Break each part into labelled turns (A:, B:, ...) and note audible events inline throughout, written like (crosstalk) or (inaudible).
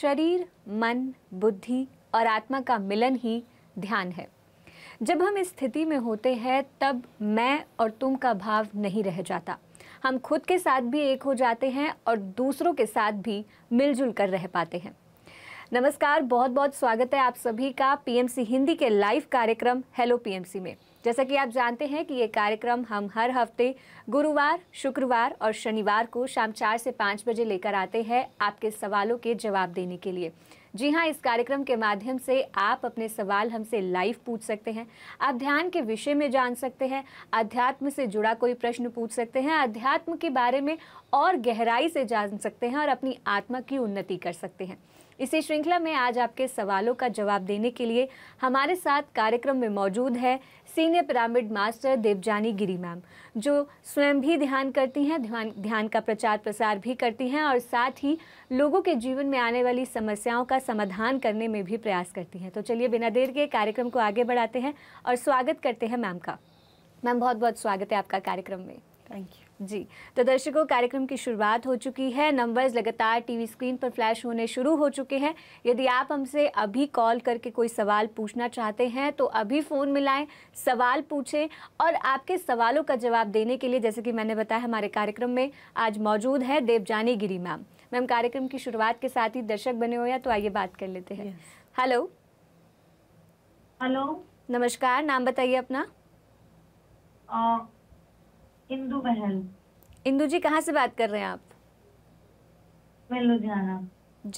A: शरीर मन बुद्धि और आत्मा का मिलन ही ध्यान है जब हम इस स्थिति में होते हैं तब मैं और तुम का भाव नहीं रह जाता हम खुद के साथ भी एक हो जाते हैं और दूसरों के साथ भी मिलजुल कर रह पाते हैं नमस्कार बहुत बहुत स्वागत है आप सभी का पीएमसी हिंदी के लाइव कार्यक्रम हेलो पीएमसी में जैसा कि आप जानते हैं कि ये कार्यक्रम हम हर हफ्ते गुरुवार शुक्रवार और शनिवार को शाम चार से पाँच बजे लेकर आते हैं आपके सवालों के जवाब देने के लिए जी हाँ इस कार्यक्रम के माध्यम से आप अपने सवाल हमसे लाइव पूछ सकते हैं आप ध्यान के विषय में जान सकते हैं अध्यात्म से जुड़ा कोई प्रश्न पूछ सकते हैं अध्यात्म के बारे में और गहराई से जान सकते हैं और अपनी आत्मा की उन्नति कर सकते हैं इसी श्रृंखला में आज आपके सवालों का जवाब देने के लिए हमारे साथ कार्यक्रम में मौजूद है senior pyramid master Devjani Giri ma'am जो स्वयं भी ध्यान करती हैं ध्यान ध्यान का प्रचार प्रसार भी करती हैं और साथ ही लोगों के जीवन में आने वाली समस्याओं का समाधान करने में भी प्रयास करती हैं तो चलिए बिना देर के कार्यक्रम को आगे बढ़ाते हैं और स्वागत करते हैं मैम का मैम बहुत बहुत स्वागत है आपका कार्यक्रम में थैंक यू जी तो दर्शकों कार्यक्रम की शुरुआत हो चुकी है नंबर्स लगातार टीवी स्क्रीन पर फ्लैश होने शुरू हो चुके हैं यदि आप हमसे अभी कॉल करके कोई सवाल पूछना चाहते हैं तो अभी फ़ोन मिलाएं सवाल पूछें और आपके सवालों का जवाब देने के लिए जैसे कि मैंने बताया हमारे कार्यक्रम में आज मौजूद है देवजानी गिरी मैम मैम कार्यक्रम की शुरुआत के साथ ही दर्शक बने हुए हैं तो आइए बात कर लेते हैं हेलो हेलो नमस्कार नाम बताइए अपना इंदु महल इंदु जी कहाँ से बात कर रहे हैं आप मैं लुधियाना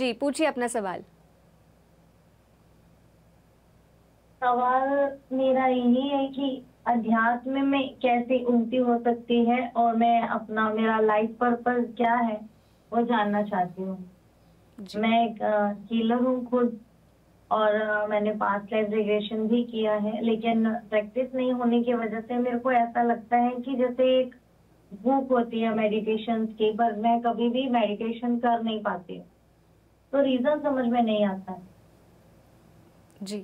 A: जी पूछिए अपना सवाल
B: सवाल मेरा यही है कि अध्यात्म में कैसे उन्नति हो सकती है और मैं अपना मेरा लाइफ पर्पज क्या है वो जानना चाहती हूँ मैं एक हीलर हूँ खुद और मैंने पास्ट लाइफ रिग्रेशन भी किया है लेकिन प्रैक्टिस नहीं होने की वजह से मेरे को ऐसा लगता है कि जैसे एक भूख होती है मेडिटेशन की पर मैं कभी भी मेडिटेशन कर नहीं पाती हूँ तो रीजन समझ में नहीं आता है
A: जी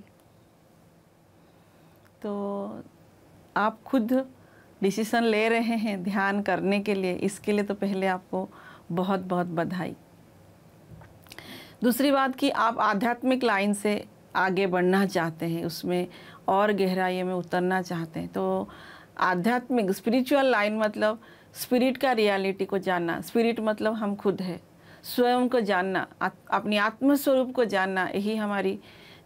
C: तो आप खुद डिसीजन ले रहे हैं ध्यान करने के लिए इसके लिए तो पहले आपको बहुत बहुत बधाई दूसरी बात कि आप आध्यात्मिक लाइन से आगे बढ़ना चाहते हैं उसमें और गहराई में उतरना चाहते हैं तो आध्यात्मिक स्पिरिचुअल लाइन मतलब स्पिरिट का रियलिटी को जानना स्पिरिट मतलब हम खुद है स्वयं को जानना आ, अपनी आत्मस्वरूप को जानना यही हमारी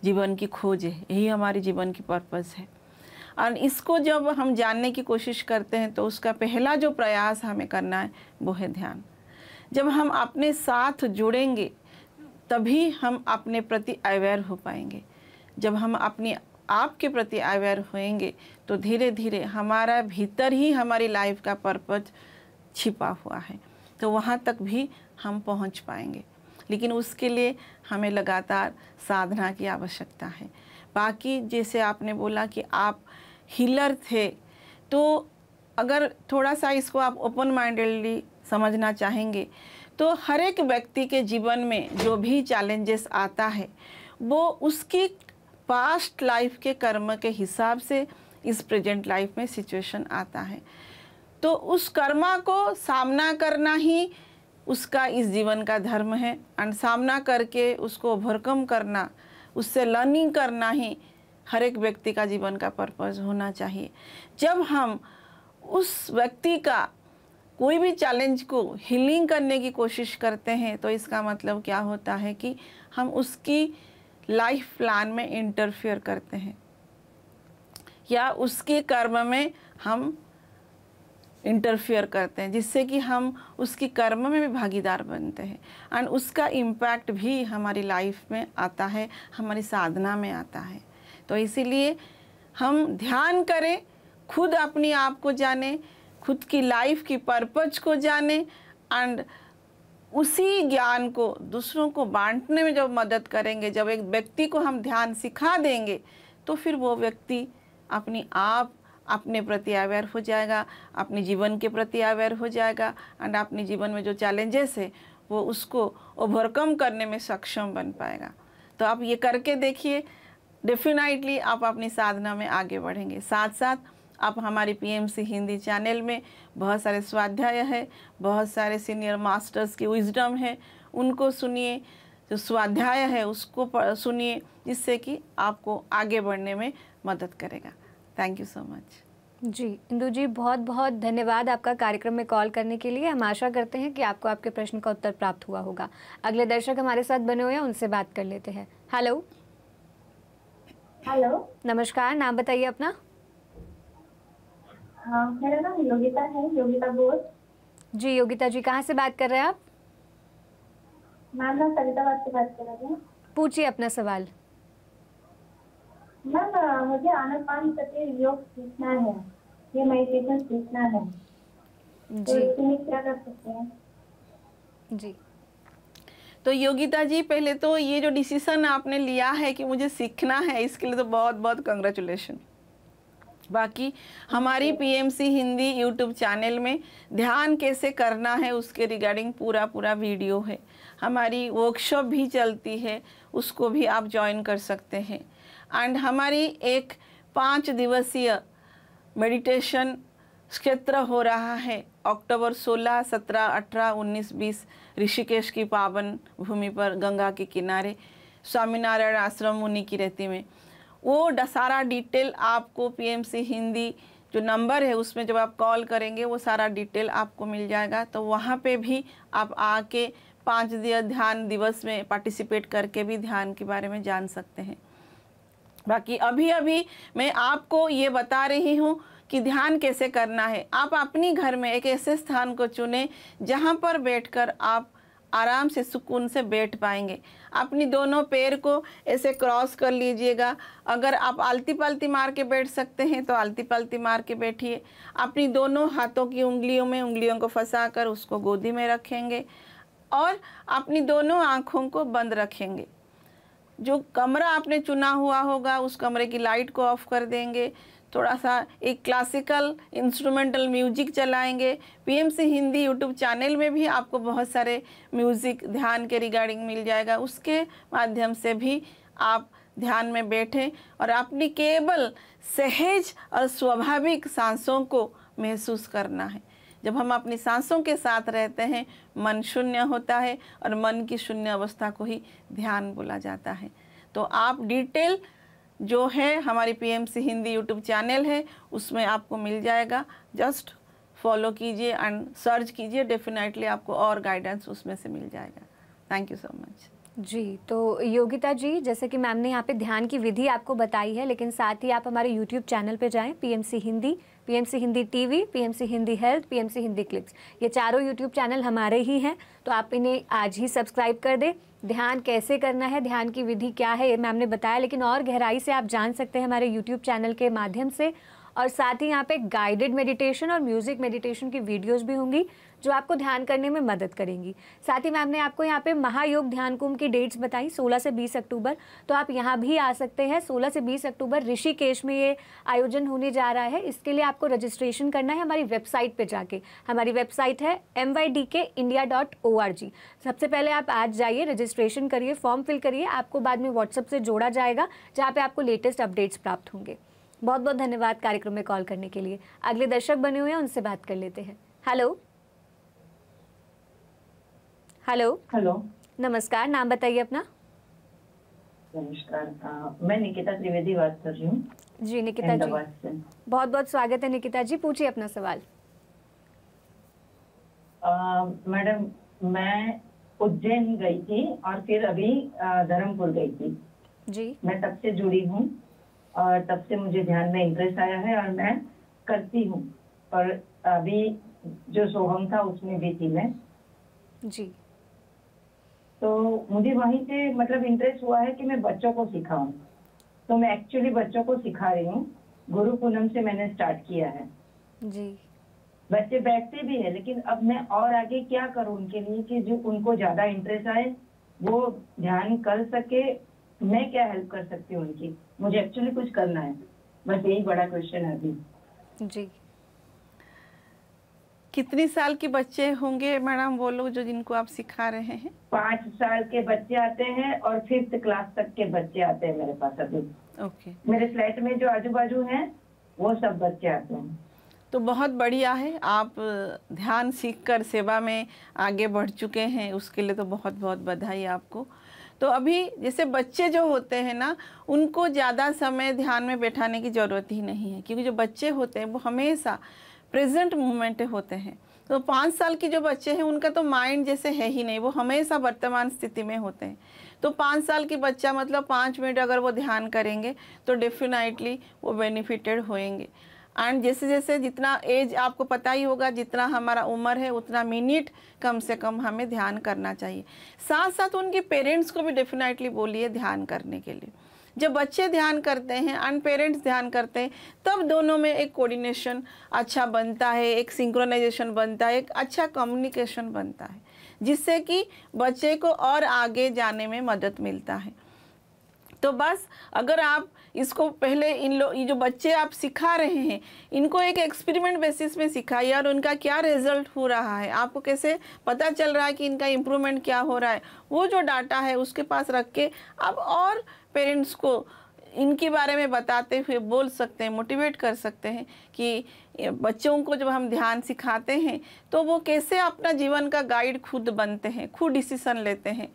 C: जीवन की खोज है यही हमारी जीवन की पर्पज़ है और इसको जब हम जानने की कोशिश करते हैं तो उसका पहला जो प्रयास हमें करना है वो है ध्यान जब हम अपने साथ जुड़ेंगे तभी हम अपने प्रति अवेयर हो पाएंगे जब हम अपने आप के प्रति अवेयर होएंगे तो धीरे धीरे हमारा भीतर ही हमारी लाइफ का पर्पज छिपा हुआ है तो वहाँ तक भी हम पहुँच पाएंगे लेकिन उसके लिए हमें लगातार साधना की आवश्यकता है बाकी जैसे आपने बोला कि आप हीलर थे तो अगर थोड़ा सा इसको आप ओपन माइंडेडली समझना चाहेंगे तो हर एक व्यक्ति के जीवन में जो भी चैलेंजेस आता है वो उसकी पास्ट लाइफ के कर्म के हिसाब से इस प्रेजेंट लाइफ में सिचुएशन आता है तो उस कर्मा को सामना करना ही उसका इस जीवन का धर्म है एंड सामना करके उसको ओवरकम करना उससे लर्निंग करना ही हर एक व्यक्ति का जीवन का पर्पज़ होना चाहिए जब हम उस व्यक्ति का कोई भी चैलेंज को हीलिंग करने की कोशिश करते हैं तो इसका मतलब क्या होता है कि हम उसकी लाइफ प्लान में इंटरफियर करते हैं या उसके कर्म में हम इंटरफियर करते हैं जिससे कि हम उसकी कर्म में भी भागीदार बनते हैं एंड उसका इम्पैक्ट भी हमारी लाइफ में आता है हमारी साधना में आता है तो इसीलिए हम ध्यान करें खुद अपने आप को जानें खुद की लाइफ की पर्पज को जाने एंड उसी ज्ञान को दूसरों को बांटने में जब मदद करेंगे जब एक व्यक्ति को हम ध्यान सिखा देंगे तो फिर वो व्यक्ति अपनी आप अपने प्रति अवेयर हो जाएगा अपने जीवन के प्रति अवेयर हो जाएगा एंड अपने जीवन में जो चैलेंजेस है वो उसको ओवरकम करने में सक्षम बन पाएगा तो आप ये करके देखिए डेफिनेटली आप अपनी साधना में आगे बढ़ेंगे साथ साथ आप हमारे पीएमसी हिंदी चैनल में बहुत सारे स्वाध्याय है बहुत सारे सीनियर मास्टर्स की विजडम है उनको सुनिए जो स्वाध्याय है उसको सुनिए जिससे कि आपको आगे बढ़ने में मदद करेगा थैंक यू सो मच
A: जी इंदु जी बहुत बहुत धन्यवाद आपका कार्यक्रम में कॉल करने के लिए हम आशा करते हैं कि आपको आपके प्रश्न का उत्तर प्राप्त हुआ होगा अगले दर्शक हमारे साथ बने हुए हैं उनसे बात कर लेते हैं हेलो हेलो नमस्कार नाम बताइए अपना मेरा हाँ, नाम योगिता है योगिता बोस जी योगिता जी कहाँ से बात कर रहे हैं आप मैम मैं फरीदाबाद से बात कर रही हूँ पूछिए अपना सवाल
B: मैम मुझे योग सीखना है ये मेडिटेशन सीखना है तो
C: जी तो क्या
B: कर सकते हैं
C: जी तो योगिता जी पहले तो ये जो डिसीजन आपने लिया है कि मुझे सीखना है इसके लिए तो बहुत बहुत कंग्रेचुलेशन बाकी हमारी पीएमसी हिंदी यूट्यूब चैनल में ध्यान कैसे करना है उसके रिगार्डिंग पूरा पूरा वीडियो है हमारी वर्कशॉप भी चलती है उसको भी आप ज्वाइन कर सकते हैं एंड हमारी एक पाँच दिवसीय मेडिटेशन क्षेत्र हो रहा है अक्टूबर 16, 17, 18, 19, 20 ऋषिकेश की पावन भूमि पर गंगा के किनारे स्वामीनारायण आश्रम मुनि की रहती में वो सारा डिटेल आपको पीएमसी हिंदी जो नंबर है उसमें जब आप कॉल करेंगे वो सारा डिटेल आपको मिल जाएगा तो वहाँ पे भी आप आके पाँच दिन ध्यान दिवस में पार्टिसिपेट करके भी ध्यान के बारे में जान सकते हैं बाकी अभी अभी मैं आपको ये बता रही हूँ कि ध्यान कैसे करना है आप अपनी घर में एक ऐसे स्थान को चुने जहाँ पर बैठकर आप आराम से सुकून से बैठ पाएंगे अपनी दोनों पैर को ऐसे क्रॉस कर लीजिएगा अगर आप आलती पालती मार के बैठ सकते हैं तो आलती पालती मार के बैठिए अपनी दोनों हाथों की उंगलियों में उंगलियों को फंसा कर उसको गोदी में रखेंगे और अपनी दोनों आँखों को बंद रखेंगे जो कमरा आपने चुना हुआ होगा उस कमरे की लाइट को ऑफ कर देंगे थोड़ा सा एक क्लासिकल इंस्ट्रूमेंटल म्यूजिक चलाएंगे पीएमसी हिंदी यूट्यूब चैनल में भी आपको बहुत सारे म्यूज़िक ध्यान के रिगार्डिंग मिल जाएगा उसके माध्यम से भी आप ध्यान में बैठें और अपनी केवल सहज और स्वाभाविक सांसों को महसूस करना है जब हम अपनी सांसों के साथ रहते हैं मन शून्य होता है और मन की शून्य अवस्था को ही ध्यान बोला जाता है तो आप डिटेल जो है हमारी पीएमसी हिंदी यूट्यूब चैनल है उसमें आपको मिल जाएगा जस्ट फॉलो कीजिए एंड सर्च कीजिए डेफिनेटली आपको और गाइडेंस उसमें से मिल जाएगा थैंक यू सो मच
A: जी तो योगिता जी जैसे कि मैम ने यहाँ पे ध्यान की विधि आपको बताई है लेकिन साथ ही आप हमारे यूट्यूब चैनल पे जाएं P M C Hindi PMC Hindi TV PMC Hindi health PMC Hindi clicks ये चारों यूट्यूब चैनल हमारे ही हैं तो आप इन्हें आज ही सब्सक्राइब कर दें ध्यान कैसे करना है ध्यान की विधि क्या है ये मैम ने बताया लेकिन और गहराई से आप जान सकते हैं हमारे यूट्यूब चैनल के माध्यम से और साथ ही यहाँ पे गाइडेड मेडिटेशन और म्यूजिक मेडिटेशन की वीडियोस भी होंगी जो आपको ध्यान करने में मदद करेंगी साथ ही मैम ने आपको यहाँ पे महायोग ध्यान कुंभ की डेट्स बताई 16 से 20 अक्टूबर तो आप यहाँ भी आ सकते हैं 16 से 20 अक्टूबर ऋषिकेश में ये आयोजन होने जा रहा है इसके लिए आपको रजिस्ट्रेशन करना है हमारी वेबसाइट पे जाके हमारी वेबसाइट है एम सबसे पहले आप आज जाइए रजिस्ट्रेशन करिए फॉर्म फिल करिए आपको बाद में व्हाट्सअप से जोड़ा जाएगा जहाँ पर आपको लेटेस्ट अपडेट्स प्राप्त होंगे बहुत बहुत धन्यवाद कार्यक्रम में कॉल करने के लिए अगले दर्शक बने हुए हैं उनसे बात कर लेते हैं हेलो हेलो हेलो नमस्कार नाम बताइए अपना
D: नमस्कार मैं निकिता त्रिवेदी बात कर रही हूँ
A: जी निकिता जी
D: बहुत
A: बहुत स्वागत है निकिता जी पूछिए अपना सवाल
D: मैडम मैं उज्जैन गई थी और फिर अभी धर्मपुर गई थी जी मैं तब से जुड़ी हूँ और तब से मुझे ध्यान में इंटरेस्ट आया है और मैं करती हूँ पर अभी जो सोहम था उसमें भी थी मैं जी तो मुझे वहीं से मतलब इंटरेस्ट हुआ है कि मैं बच्चों को सिखाऊं तो मैं एक्चुअली बच्चों को सिखा रही हूँ गुरु पूनम से मैंने स्टार्ट किया है जी बच्चे बैठते भी है लेकिन अब मैं और आगे क्या करूँ उनके लिए कि जो उनको ज्यादा इंटरेस्ट आए वो ध्यान कर सके मैं क्या हेल्प कर सकती हूँ उनकी मुझे एक्चुअली कुछ करना है बस यही बड़ा क्वेश्चन है अभी
A: जी
C: कितने साल के बच्चे होंगे मैडम वो लोग जो जिनको आप सिखा रहे हैं पाँच साल के बच्चे आते हैं और फिफ्थ क्लास तक के बच्चे आते हैं मेरे पास अभी
D: ओके मेरे फ्लैट में जो आजू बाजू है वो सब बच्चे आते हैं
C: तो बहुत बढ़िया है आप ध्यान सीखकर सेवा में आगे बढ़ चुके हैं उसके लिए तो बहुत बहुत बधाई आपको तो अभी जैसे बच्चे जो होते हैं ना उनको ज़्यादा समय ध्यान में बैठाने की ज़रूरत ही नहीं है क्योंकि जो बच्चे होते हैं वो हमेशा प्रेजेंट मोमेंट होते हैं तो पाँच साल के जो बच्चे हैं उनका तो माइंड जैसे है ही नहीं वो हमेशा वर्तमान स्थिति में होते हैं तो पाँच साल की बच्चा मतलब पाँच मिनट अगर वो ध्यान करेंगे तो डेफिनेटली वो बेनिफिटेड होएंगे एंड जैसे जैसे जितना एज आपको पता ही होगा जितना हमारा उम्र है उतना मिनट कम से कम हमें ध्यान करना चाहिए साथ साथ उनके पेरेंट्स को भी डेफिनेटली बोलिए ध्यान करने के लिए जब बच्चे ध्यान करते हैं एंड पेरेंट्स ध्यान करते हैं तब दोनों में एक कोऑर्डिनेशन अच्छा बनता है एक सिंक्रोनाइजेशन बनता है एक अच्छा कम्युनिकेशन बनता है जिससे कि बच्चे को और आगे जाने में मदद मिलता है तो बस अगर आप इसको पहले इन लोग जो बच्चे आप सिखा रहे हैं इनको एक एक्सपेरिमेंट बेसिस में सिखाइए और उनका क्या रिजल्ट हो रहा है आपको कैसे पता चल रहा है कि इनका इम्प्रूवमेंट क्या हो रहा है वो जो डाटा है उसके पास रख के आप और पेरेंट्स को इनके बारे में बताते हुए बोल सकते हैं मोटिवेट कर सकते हैं कि बच्चों को जब हम ध्यान सिखाते हैं तो वो कैसे अपना जीवन का गाइड खुद बनते हैं खुद डिसीसन लेते हैं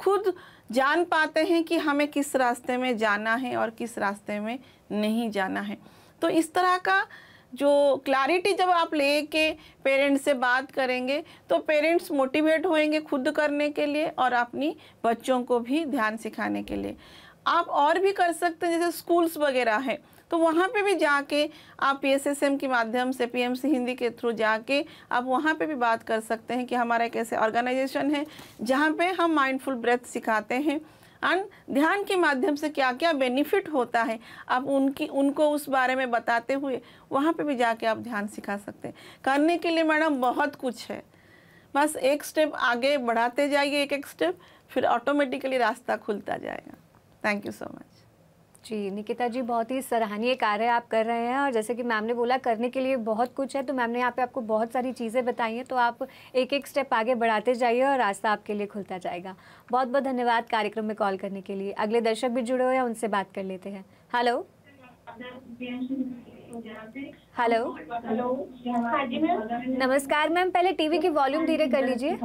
C: खुद जान पाते हैं कि हमें किस रास्ते में जाना है और किस रास्ते में नहीं जाना है तो इस तरह का जो क्लैरिटी जब आप ले के पेरेंट्स से बात करेंगे तो पेरेंट्स मोटिवेट होंगे खुद करने के लिए और अपनी बच्चों को भी ध्यान सिखाने के लिए आप और भी कर सकते हैं जैसे स्कूल्स वगैरह हैं तो वहाँ पे भी जाके आप पी के माध्यम से पी हिंदी के थ्रू जाके आप वहाँ पे भी बात कर सकते हैं कि हमारा एक ऐसे ऑर्गेनाइजेशन है जहाँ पे हम माइंडफुल ब्रेथ सिखाते हैं एंड ध्यान के माध्यम से क्या क्या बेनिफिट होता है आप उनकी उनको उस बारे में बताते हुए वहाँ पर भी जाके आप ध्यान सिखा सकते हैं करने के लिए मैडम बहुत कुछ है बस एक स्टेप आगे बढ़ाते जाइए एक एक स्टेप फिर ऑटोमेटिकली रास्ता खुलता जाएगा थैंक यू सो मच
A: जी निकिता जी बहुत ही सराहनीय कार्य आप कर रहे हैं और जैसे कि मैम ने बोला करने के लिए बहुत कुछ है तो मैम ने यहाँ पे आपको बहुत सारी चीज़ें बताई हैं तो आप एक एक स्टेप आगे बढ़ाते जाइए और रास्ता आपके लिए खुलता जाएगा बहुत बहुत धन्यवाद कार्यक्रम में कॉल करने के लिए अगले दर्शक भी जुड़े हुए हैं उनसे बात कर लेते हैं हेलो
B: हेलो हेलो जी मैम
A: नमस्कार मैम पहले टीवी की वॉल्यूम धीरे कर लीजिए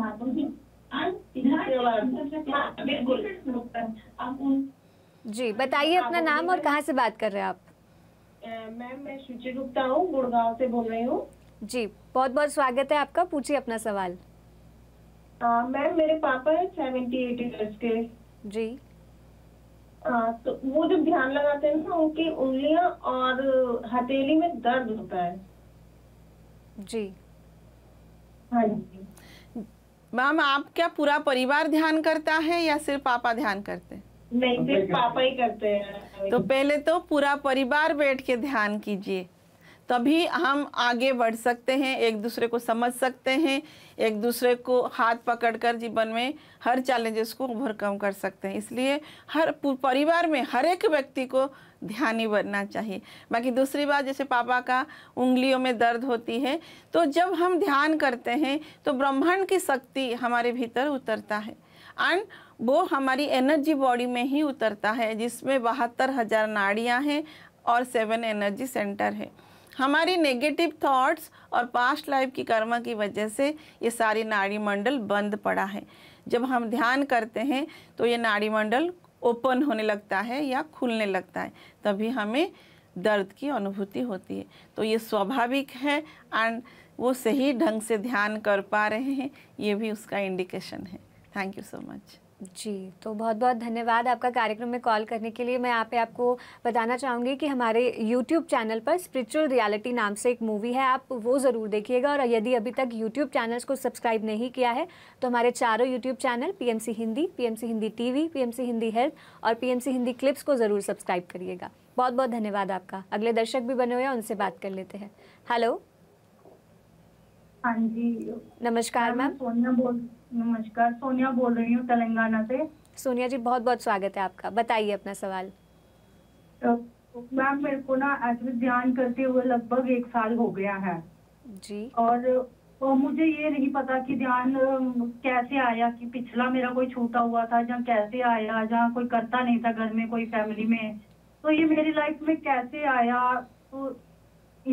A: जी बताइए हाँ, अपना नाम और कहाँ से बात कर रहे हैं आप
D: मैम मैं सुचि गुप्ता हूँ गुड़गांव
A: से बोल रही हूँ जी बहुत बहुत स्वागत है आपका पूछिए अपना सवाल मैम मेरे
D: पापा है सेवेंटी एट ईयर्स के जी आ, तो वो जब ध्यान
C: लगाते हैं ना उनकी उंगलियां और हथेली में दर्द होता है जी हाँ जी मैम आप क्या पूरा परिवार ध्यान करता है या सिर्फ पापा ध्यान करते हैं नहीं पापा ही करते
D: हैं तो
C: पहले तो पूरा परिवार बैठ के ध्यान कीजिए तभी हम आगे बढ़ सकते हैं एक दूसरे को समझ सकते हैं एक दूसरे को हाथ पकड़कर जीवन में हर चैलेंजेस को ओवरकम कर सकते हैं इसलिए हर परिवार में हर एक व्यक्ति को ध्यानी बनना चाहिए बाकी दूसरी बात जैसे पापा का उंगलियों में दर्द होती है तो जब हम ध्यान करते हैं तो ब्रह्मांड की शक्ति हमारे भीतर उतरता है एंड वो हमारी एनर्जी बॉडी में ही उतरता है जिसमें बहत्तर हज़ार नाड़ियाँ हैं और सेवन एनर्जी सेंटर है हमारी नेगेटिव थॉट्स और पास्ट लाइफ की कर्म की वजह से ये सारी नाड़ी मंडल बंद पड़ा है जब हम ध्यान करते हैं तो ये नाड़ी मंडल ओपन होने लगता है या खुलने लगता है तभी हमें दर्द की अनुभूति होती है तो ये स्वाभाविक है एंड वो सही ढंग से ध्यान कर पा रहे हैं ये भी उसका इंडिकेशन है थैंक यू सो मच
A: जी तो बहुत बहुत धन्यवाद आपका कार्यक्रम में कॉल करने के लिए मैं यहाँ पे आपको बताना चाहूँगी कि हमारे YouTube चैनल पर स्पिरिचुअल रियलिटी नाम से एक मूवी है आप वो ज़रूर देखिएगा और यदि अभी तक YouTube चैनल्स को सब्सक्राइब नहीं किया है तो हमारे चारों YouTube channel C Hindi C Hindi M C Hindi health और सी हिंदी क्लिप्स को ज़रूर सब्सक्राइब करिएगा बहुत बहुत धन्यवाद आपका अगले दर्शक भी बने हुए हैं उनसे बात कर लेते हैं हेलो हाँ जी नमस्कार मैम सोनिया बोल नमस्कार सोनिया बोल रही हूँ तेलंगाना से सोनिया जी बहुत बहुत स्वागत है आपका बताइए अपना सवाल
D: तो, मैम मेरे को ना एक्चुअली ध्यान करते हुए लगभग एक साल हो गया है जी और तो मुझे ये नहीं पता कि ध्यान कैसे आया कि पिछला मेरा कोई छूटा हुआ था जहाँ कैसे आया जहाँ कोई करता नहीं था घर में कोई फैमिली में तो ये मेरी लाइफ में कैसे आया तो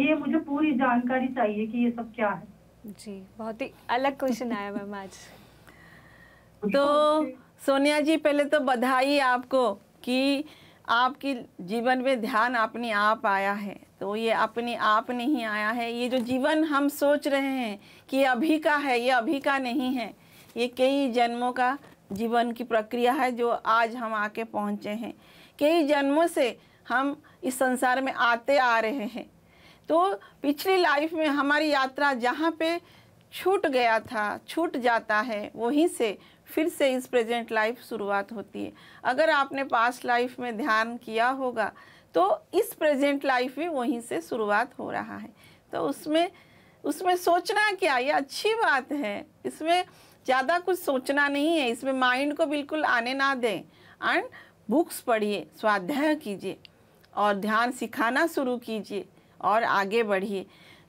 D: ये मुझे पूरी जानकारी चाहिए कि
C: ये सब क्या है जी बहुत ही अलग क्वेश्चन आया मैम आज (laughs) तो सोनिया जी पहले तो बधाई आपको कि आपकी जीवन में ध्यान अपने आप आया है तो ये अपने आप नहीं आया है ये जो जीवन हम सोच रहे हैं कि अभी का है ये अभी का नहीं है ये कई जन्मों का जीवन की प्रक्रिया है जो आज हम आके पहुँचे हैं कई जन्मों से हम इस संसार में आते आ रहे हैं तो पिछली लाइफ में हमारी यात्रा जहाँ पे छूट गया था छूट जाता है वहीं से फिर से इस प्रेजेंट लाइफ शुरुआत होती है अगर आपने पास्ट लाइफ में ध्यान किया होगा तो इस प्रेजेंट लाइफ में वहीं से शुरुआत हो रहा है तो उसमें उसमें सोचना क्या ये अच्छी बात है इसमें ज़्यादा कुछ सोचना नहीं है इसमें माइंड को बिल्कुल आने ना दें एंड बुक्स पढ़िए स्वाध्याय कीजिए और ध्यान सिखाना शुरू कीजिए और आगे बढ़िए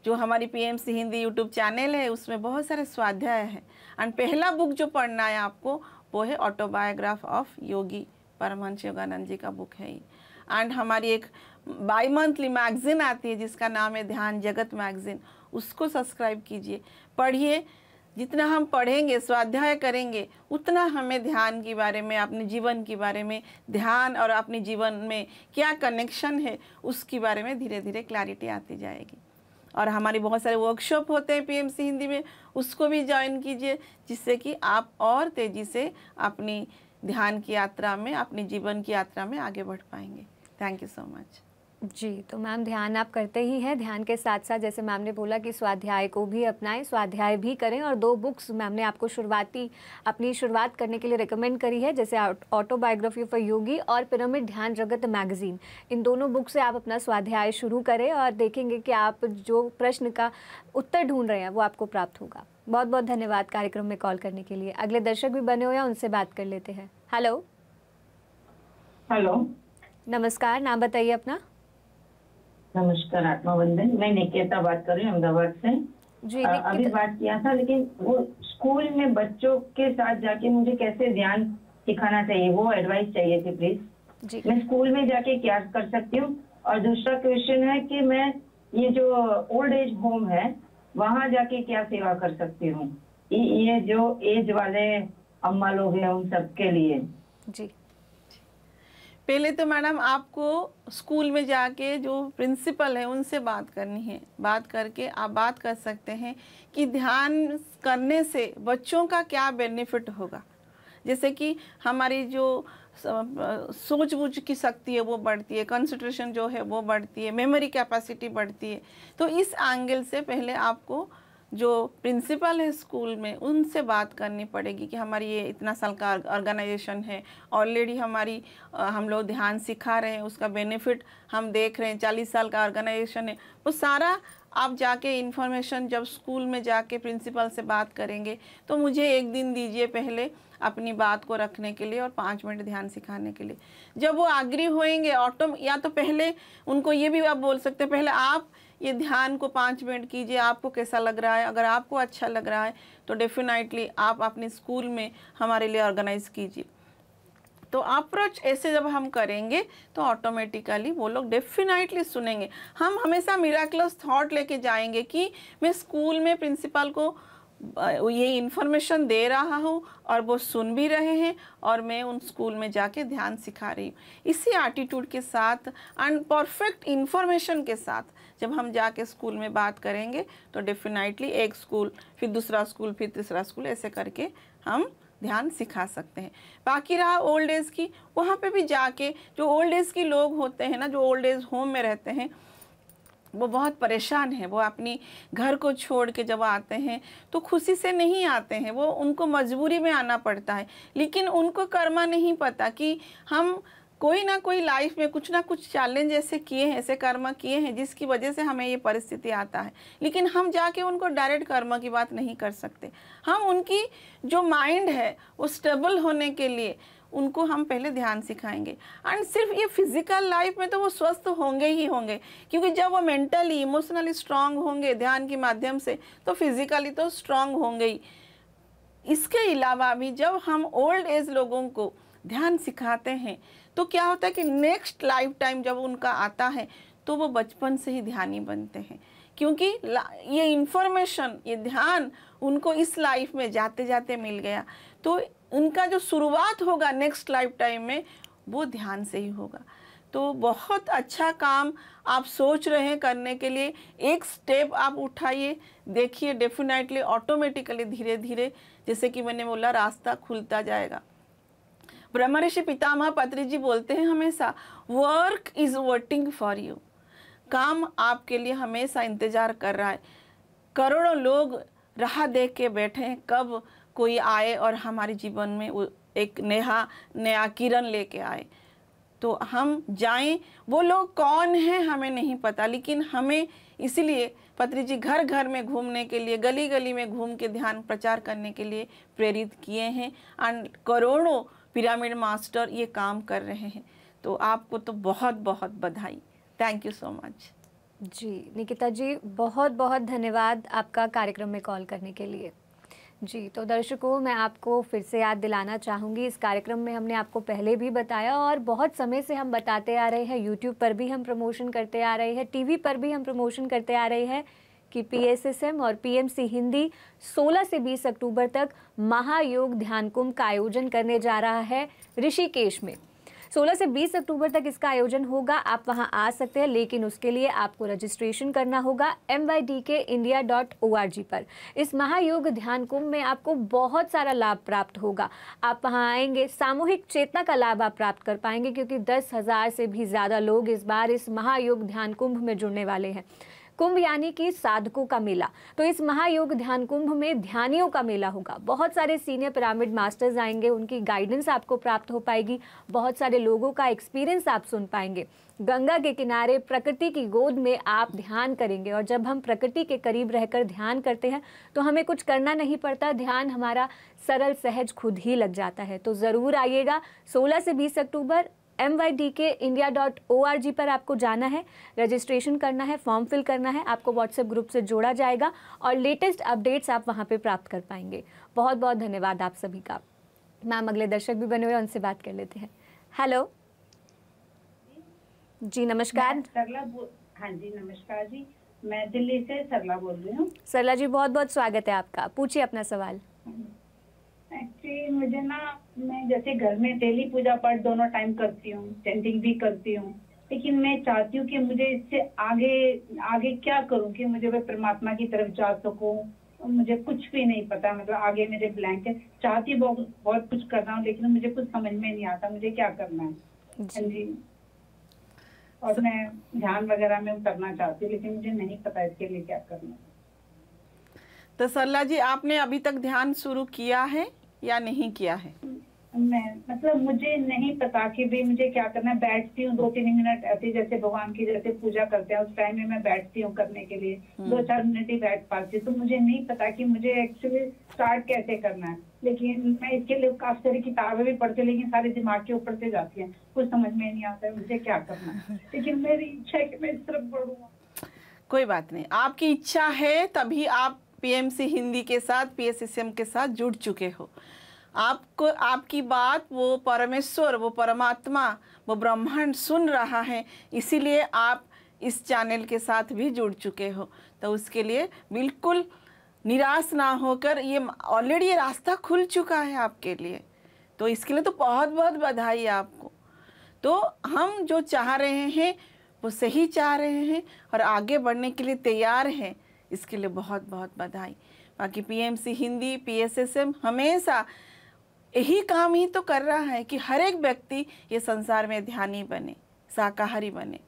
C: जो हमारी P M C Hindi YouTube channel है उसमें बहुत सारे स्वाध्याय हैं एंड पहला बुक जो पढ़ना है आपको वो है ऑटोबायोग्राफ ऑफ योगी परमहंस योगानंद जी का बुक है एंड हमारी एक बाई मंथली मैगज़ीन आती है जिसका नाम है ध्यान जगत मैगज़ीन उसको सब्सक्राइब कीजिए पढ़िए जितना हम पढ़ेंगे स्वाध्याय करेंगे उतना हमें ध्यान के बारे में अपने जीवन के बारे में ध्यान और अपने जीवन में क्या कनेक्शन है उसके बारे में धीरे धीरे क्लैरिटी आती जाएगी और हमारे बहुत सारे वर्कशॉप होते हैं पीएमसी हिंदी में उसको भी ज्वाइन कीजिए जिससे कि आप और तेज़ी से अपनी ध्यान की यात्रा में अपने जीवन की यात्रा में आगे बढ़ पाएंगे थैंक
A: यू सो मच जी तो मैम ध्यान आप करते ही हैं ध्यान के साथ साथ जैसे मैम ने बोला कि स्वाध्याय को भी अपनाएं स्वाध्याय भी करें और दो बुक्स मैम ने आपको शुरुआती अपनी शुरुआत करने के लिए रिकमेंड करी है जैसे ऑटोबायोग्राफी फॉर योगी और पिरामिड ध्यान जगत मैगजीन इन दोनों बुक से आप अपना स्वाध्याय शुरू करें और देखेंगे कि आप जो प्रश्न का उत्तर ढूंढ रहे हैं वो आपको प्राप्त होगा बहुत बहुत धन्यवाद कार्यक्रम में कॉल करने के लिए अगले दर्शक भी बने हुए हैं उनसे बात कर लेते हैं हेलो हेलो नमस्कार नाम बताइए अपना
D: नमस्कार आत्मा बंदन मैं निकेता बात कर रही हूँ अहमदाबाद से जी, आ, अभी बात किया था लेकिन वो स्कूल में बच्चों के साथ जाके मुझे कैसे ध्यान सिखाना चाहिए वो एडवाइस चाहिए थी प्लीज मैं स्कूल में जाके क्या कर सकती हूँ और दूसरा क्वेश्चन है कि मैं ये जो ओल्ड एज होम है वहाँ जाके क्या सेवा कर सकती हूँ ये जो एज वाले अम्मा लोग हैं उन सबके लिए
C: जी पहले तो मैडम आपको स्कूल में जाके जो प्रिंसिपल है उनसे बात करनी है बात करके आप बात कर सकते हैं कि ध्यान करने से बच्चों का क्या बेनिफिट होगा जैसे कि हमारी जो सोच बूझ की शक्ति है वो बढ़ती है कंसंट्रेशन जो है वो बढ़ती है मेमोरी कैपेसिटी बढ़ती है तो इस एंगल से पहले आपको जो प्रिंसिपल है स्कूल में उनसे बात करनी पड़ेगी कि हमारी ये इतना साल का ऑर्गेनाइजेशन है ऑलरेडी हमारी हम लोग ध्यान सिखा रहे हैं उसका बेनिफिट हम देख रहे हैं चालीस साल का ऑर्गेनाइजेशन है वो सारा आप जाके इन्फॉर्मेशन जब स्कूल में जाके प्रिंसिपल से बात करेंगे तो मुझे एक दिन दीजिए पहले अपनी बात को रखने के लिए और पाँच मिनट ध्यान सिखाने के लिए जब वो आग्री होएंगे ऑटो या तो पहले उनको ये भी आप बोल सकते हैं पहले आप ये ध्यान को पाँच मिनट कीजिए आपको कैसा लग रहा है अगर आपको अच्छा लग रहा है तो डेफिनेटली आप अपने स्कूल में हमारे लिए ऑर्गेनाइज़ कीजिए तो अप्रोच ऐसे जब हम करेंगे तो ऑटोमेटिकली वो लोग डेफिनेटली सुनेंगे हम हमेशा मिराक्लस थाट लेके जाएंगे कि मैं स्कूल में प्रिंसिपल को ये इन्फॉर्मेशन दे रहा हूँ और वो सुन भी रहे हैं और मैं उन स्कूल में जाके ध्यान सिखा रही हूँ इसी एटीट्यूड के साथ एंड परफेक्ट इन्फॉर्मेशन के साथ जब हम जाके स्कूल में बात करेंगे तो डेफिनेटली एक स्कूल फिर दूसरा स्कूल फिर तीसरा स्कूल ऐसे करके हम ध्यान सिखा सकते हैं बाकी रहा ओल्ड एज की वहाँ पे भी जाके जो ओल्ड एज के लोग होते हैं ना जो ओल्ड एज होम में रहते हैं वो बहुत परेशान है वो अपनी घर को छोड़ के जब आते हैं तो खुशी से नहीं आते हैं वो उनको मजबूरी में आना पड़ता है लेकिन उनको कर्मा नहीं पता कि हम कोई ना कोई लाइफ में कुछ ना कुछ चैलेंज ऐसे किए हैं ऐसे कर्म किए हैं जिसकी वजह से हमें ये परिस्थिति आता है लेकिन हम जाके उनको डायरेक्ट कर्म की बात नहीं कर सकते हम उनकी जो माइंड है वो स्टेबल होने के लिए उनको हम पहले ध्यान सिखाएंगे एंड सिर्फ ये फिजिकल लाइफ में तो वो स्वस्थ होंगे ही होंगे क्योंकि जब वो मेंटली इमोशनली स्ट्रांग होंगे ध्यान के माध्यम से तो फिजिकली तो स्ट्रांग होंगे ही इसके अलावा भी जब हम ओल्ड एज लोगों को ध्यान सिखाते हैं तो क्या होता है कि नेक्स्ट लाइफ टाइम जब उनका आता है तो वो बचपन से ही ध्यानी बनते हैं क्योंकि ये इन्फॉर्मेशन ये ध्यान उनको इस लाइफ में जाते जाते मिल गया तो उनका जो शुरुआत होगा नेक्स्ट लाइफ टाइम में वो ध्यान से ही होगा तो बहुत अच्छा काम आप सोच रहे हैं करने के लिए एक स्टेप आप उठाइए देखिए डेफिनेटली ऑटोमेटिकली धीरे धीरे जैसे कि मैंने बोला रास्ता खुलता जाएगा ब्रह्म ऋषि पितामह पत्री जी बोलते हैं हमेशा work is waiting for you काम आपके लिए हमेशा इंतज़ार कर रहा है करोड़ों लोग राह देख के बैठे हैं कब कोई आए और हमारे जीवन में एक नेहा नया किरण लेके आए तो हम जाएं वो लोग कौन हैं हमें नहीं पता लेकिन हमें इसलिए पत्री जी घर घर में घूमने के लिए गली गली में घूम के ध्यान प्रचार करने के लिए प्रेरित किए हैं एंड करोड़ों पिरामिड मास्टर ये काम कर रहे हैं तो आपको तो बहुत बहुत
A: बधाई थैंक यू सो मच जी निकिता जी बहुत बहुत धन्यवाद आपका कार्यक्रम में कॉल करने के लिए जी तो दर्शकों मैं आपको फिर से याद दिलाना चाहूँगी इस कार्यक्रम में हमने आपको पहले भी बताया और बहुत समय से हम बताते आ रहे हैं यूट्यूब पर भी हम प्रमोशन करते आ रहे हैं टीवी पर भी हम प्रमोशन करते आ रहे हैं कि पीएसएसएम और पीएमसी हिंदी 16 से 20 अक्टूबर तक महायोग ध्यान कुंभ का आयोजन करने जा रहा है ऋषिकेश में 16 से 20 अक्टूबर तक इसका आयोजन होगा आप वहां आ सकते हैं लेकिन उसके लिए आपको रजिस्ट्रेशन करना होगा M Y D K India dot O R G पर इस महायोग ध्यान कुंभ में आपको बहुत सारा लाभ प्राप्त होगा आप वहां आएंगे सामूहिक चेतना का लाभ आप प्राप्त कर पाएंगे क्योंकि दस हज़ार से भी ज़्यादा लोग इस बार इस महायोग ध्यान कुंभ में जुड़ने वाले हैं कुंभ यानी कि साधकों का मेला तो इस महायोग ध्यान कुंभ में ध्यानियों का मेला होगा बहुत सारे सीनियर पिरामिड मास्टर्स आएंगे उनकी गाइडेंस आपको प्राप्त हो पाएगी बहुत सारे लोगों का एक्सपीरियंस आप सुन पाएंगे गंगा के किनारे प्रकृति की गोद में आप ध्यान करेंगे और जब हम प्रकृति के करीब रहकर ध्यान करते हैं तो हमें कुछ करना नहीं पड़ता ध्यान हमारा सरल सहज खुद ही लग जाता है तो ज़रूर आइएगा 16 से 20 अक्टूबर M Y D K India dot O R G पर आपको जाना है रजिस्ट्रेशन करना है फॉर्म फिल करना है आपको व्हाट्सएप ग्रुप से जोड़ा जाएगा और लेटेस्ट अपडेट्स आप वहाँ पर प्राप्त कर पाएंगे बहुत बहुत धन्यवाद आप सभी का मैम अगले दर्शक भी बने हुए उनसे बात कर लेते हैं हेलो जी नमस्कार
D: हाँ जी नमस्कार जी मैं दिल्ली से सरला बोल रही हूँ
A: सरला जी बहुत बहुत स्वागत है आपका पूछिए अपना सवाल
D: हम्म। एक्चुअली मुझे ना मैं जैसे घर में डेली पूजा पाठ दोनों टाइम करती हूँ चैंटिंग भी करती हूँ लेकिन मैं चाहती हूँ कि मुझे इससे आगे आगे क्या करूँ कि मुझे मैं परमात्मा की तरफ जा सकूँ मुझे कुछ भी नहीं पता मतलब आगे मेरे ब्लैंक है चाहती बहुत बहुत कुछ कर रहा हूँ लेकिन मुझे कुछ समझ में नहीं आता मुझे क्या करना है हाँ जी और मैं ध्यान वगैरह में करना चाहती हूँ लेकिन मुझे नहीं पता इसके लिए क्या करना है
C: तो सरला जी आपने अभी तक ध्यान शुरू किया है या नहीं किया है
D: मैं मतलब मुझे नहीं पता कि भी मुझे क्या करना है बैठती हूँ दो तीन मिनट ऐसे जैसे भगवान की जैसे पूजा करते हैं उस टाइम में मैं बैठती हूँ करने के लिए हम्म। दो चार मिनट ही बैठ पाती हूँ तो मुझे नहीं पता कि मुझे एक्चुअली स्टार्ट कैसे करना है लेकिन मैं इसके लिए काफी सारी किताबें भी पढ़ती हूँ लेकिन सारे दिमाग के ऊपर से जाती है कुछ समझ में नहीं आता है मुझे क्या करना है (laughs)
C: लेकिन मेरी इच्छा है कि मैं इस तरफ बढ़ूँ कोई बात नहीं आपकी इच्छा है तभी आप पीएमसी हिंदी के साथ पीएसएसएम के साथ जुड़ चुके हो आपको आपकी बात वो परमेश्वर वो परमात्मा वो ब्रह्मांड सुन रहा है इसीलिए आप इस चैनल के साथ भी जुड़ चुके हो तो उसके लिए बिल्कुल निराश ना होकर ये ऑलरेडी ये रास्ता खुल चुका है आपके लिए तो इसके लिए तो बहुत बहुत बधाई आपको तो हम जो चाह रहे हैं वो सही चाह रहे हैं और आगे बढ़ने के लिए तैयार हैं इसके लिए बहुत बहुत बधाई बाकी पीएमसी हिंदी पीएसएसएम हमेशा यही काम ही तो कर रहा है कि हर एक व्यक्ति ये संसार में ध्यानी बने शाकाहारी बने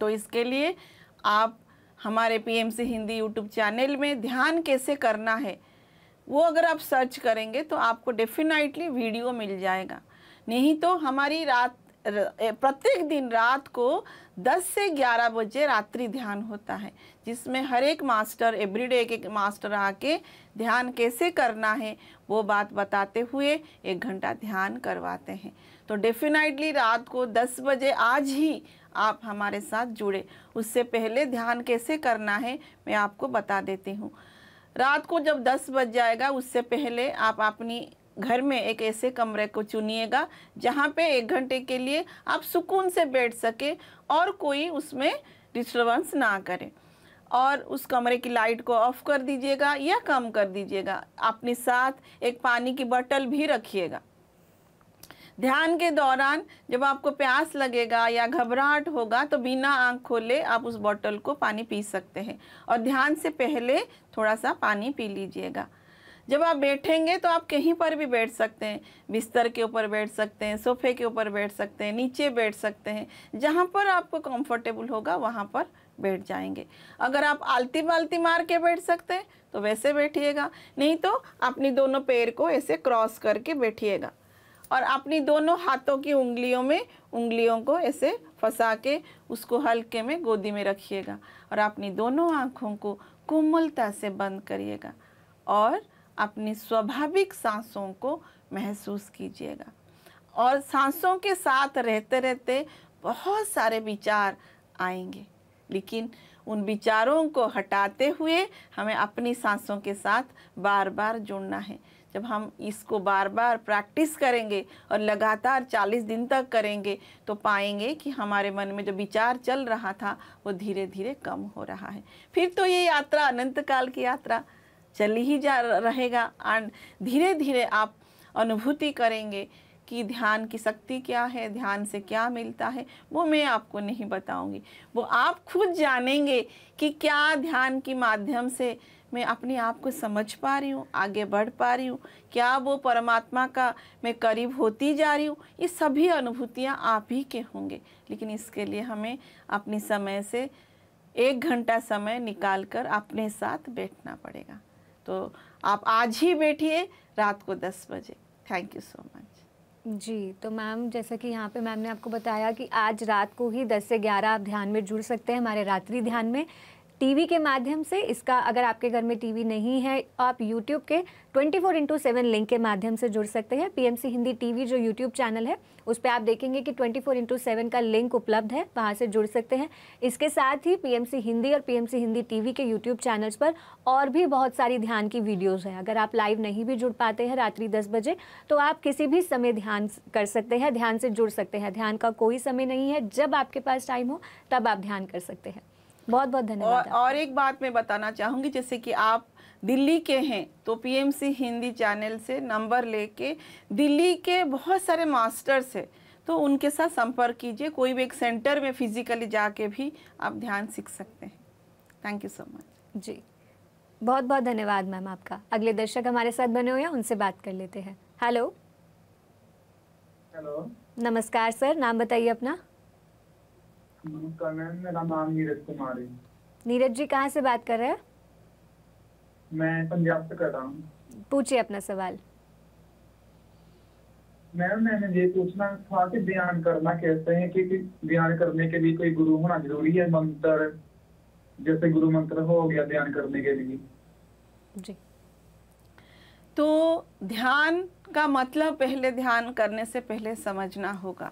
C: तो इसके लिए आप हमारे पीएमसी हिंदी यूट्यूब चैनल में ध्यान कैसे करना है वो अगर आप सर्च करेंगे तो आपको डेफिनेटली वीडियो मिल जाएगा नहीं तो हमारी रात प्रत्येक दिन रात को 10 से 11 बजे रात्रि ध्यान होता है जिसमें हर एक मास्टर एवरीडे एक एक मास्टर आके ध्यान कैसे करना है वो बात बताते हुए एक घंटा ध्यान करवाते हैं तो डेफिनेटली रात को 10 बजे आज ही आप हमारे साथ जुड़े उससे पहले ध्यान कैसे करना है मैं आपको बता देती हूँ रात को जब 10 बज जाएगा उससे पहले आप अपनी घर में एक ऐसे कमरे को चुनिएगा जहाँ पे एक घंटे के लिए आप सुकून से बैठ सके और कोई उसमें डिस्टर्बेंस ना करें और उस कमरे की लाइट को ऑफ कर दीजिएगा या कम कर दीजिएगा अपने साथ एक पानी की बोतल भी रखिएगा ध्यान के दौरान जब आपको प्यास लगेगा या घबराहट होगा तो बिना आंख खोले आप उस बोतल को पानी पी सकते हैं और ध्यान से पहले थोड़ा सा पानी पी लीजिएगा जब आप बैठेंगे तो आप कहीं पर भी बैठ सकते हैं बिस्तर के ऊपर बैठ सकते हैं सोफे के ऊपर बैठ सकते हैं नीचे बैठ सकते हैं जहाँ पर आपको कंफर्टेबल होगा वहाँ पर बैठ जाएंगे अगर आप आलती बालती मार के बैठ सकते हैं तो वैसे बैठिएगा नहीं तो अपनी दोनों पैर को ऐसे क्रॉस करके बैठिएगा और अपनी दोनों हाथों की उंगलियों में उंगलियों को ऐसे फंसा के उसको हल्के में गोदी में रखिएगा और अपनी दोनों आँखों को कोमलता से बंद करिएगा और अपनी स्वाभाविक सांसों को महसूस कीजिएगा और सांसों के साथ रहते रहते बहुत सारे विचार आएंगे लेकिन उन विचारों को हटाते हुए हमें अपनी सांसों के साथ बार बार जुड़ना है जब हम इसको बार बार प्रैक्टिस करेंगे और लगातार 40 दिन तक करेंगे तो पाएंगे कि हमारे मन में जो विचार चल रहा था वो धीरे धीरे कम हो रहा है फिर तो ये यात्रा अनंत काल की यात्रा चल ही जा रहेगा एंड धीरे धीरे आप अनुभूति करेंगे कि ध्यान की शक्ति क्या है ध्यान से क्या मिलता है वो मैं आपको नहीं बताऊंगी वो आप खुद जानेंगे कि क्या ध्यान के माध्यम से मैं अपने आप को समझ पा रही हूँ आगे बढ़ पा रही हूँ क्या वो परमात्मा का मैं करीब होती जा रही हूँ ये सभी अनुभूतियाँ आप ही के होंगे लेकिन इसके लिए हमें अपने समय से एक घंटा समय निकाल कर अपने साथ बैठना पड़ेगा तो आप आज ही बैठिए रात को दस बजे थैंक यू सो मच
A: जी तो मैम जैसा कि यहाँ पे मैम ने आपको बताया कि आज रात को ही 10 से 11 आप ध्यान में जुड़ सकते हैं हमारे रात्रि ध्यान में टीवी के माध्यम से इसका अगर आपके घर में टीवी नहीं है आप यूट्यूब के 24 फोर इंटू सेवन लिंक के माध्यम से जुड़ सकते हैं पीएमसी हिंदी टीवी जो यूट्यूब चैनल है उस पर आप देखेंगे कि 24 फोर इंटू सेवन का लिंक उपलब्ध है वहाँ से जुड़ सकते हैं इसके साथ ही पीएमसी हिंदी और पीएमसी हिंदी टीवी के यूट्यूब चैनल्स पर और भी बहुत सारी ध्यान की वीडियोज़ हैं अगर आप लाइव नहीं भी जुड़ पाते हैं रात्रि दस बजे तो आप किसी भी समय ध्यान कर सकते हैं ध्यान से जुड़ सकते हैं ध्यान का कोई समय नहीं है जब आपके पास टाइम हो तब आप ध्यान कर सकते हैं बहुत बहुत धन्यवाद और, और एक बात मैं बताना चाहूंगी जैसे
C: कि आप दिल्ली के हैं तो पीएमसी हिंदी चैनल से नंबर लेके दिल्ली के बहुत सारे मास्टर्स है तो उनके साथ संपर्क कीजिए कोई भी एक सेंटर में
A: फिजिकली जाके भी आप ध्यान सीख सकते हैं थैंक यू सो मच जी बहुत बहुत धन्यवाद मैम आपका अगले दर्शक हमारे साथ बने हुए हैं उनसे बात कर लेते हैं हेलो हेलो नमस्कार सर नाम बताइए अपना
B: मेरा नाम नीरज कुमार है
A: नीरज जी कहाँ से बात कर रहे हैं
B: मैं पंजाब से कर रहा हूँ
A: पूछिए अपना सवाल
B: मैम मैंने ये पूछना था कि बयान करना कैसे है कि, कि बयान करने के लिए कोई गुरु होना जरूरी है मंत्र जैसे गुरु मंत्र हो गया ध्यान करने के लिए
C: जी तो ध्यान का मतलब पहले ध्यान करने से पहले समझना होगा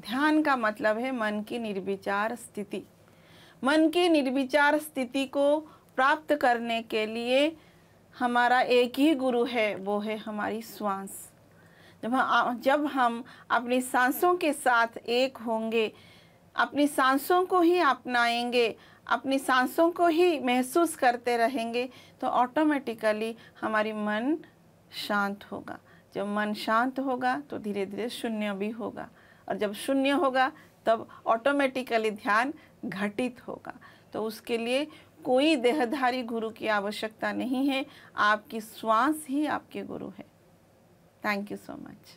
C: ध्यान का मतलब है मन की निर्विचार स्थिति मन की निर्विचार स्थिति को प्राप्त करने के लिए हमारा एक ही गुरु है वो है हमारी श्वास जब हम जब हम अपनी सांसों के साथ एक होंगे अपनी सांसों को ही अपनाएंगे अपनी सांसों को ही महसूस करते रहेंगे तो ऑटोमेटिकली हमारी मन शांत होगा जब मन शांत होगा तो धीरे धीरे शून्य भी होगा और जब शून्य होगा तब ऑटोमेटिकली ध्यान घटित होगा तो उसके लिए कोई देहधारी गुरु की आवश्यकता नहीं है आपकी श्वास ही आपके गुरु है थैंक यू सो
A: मच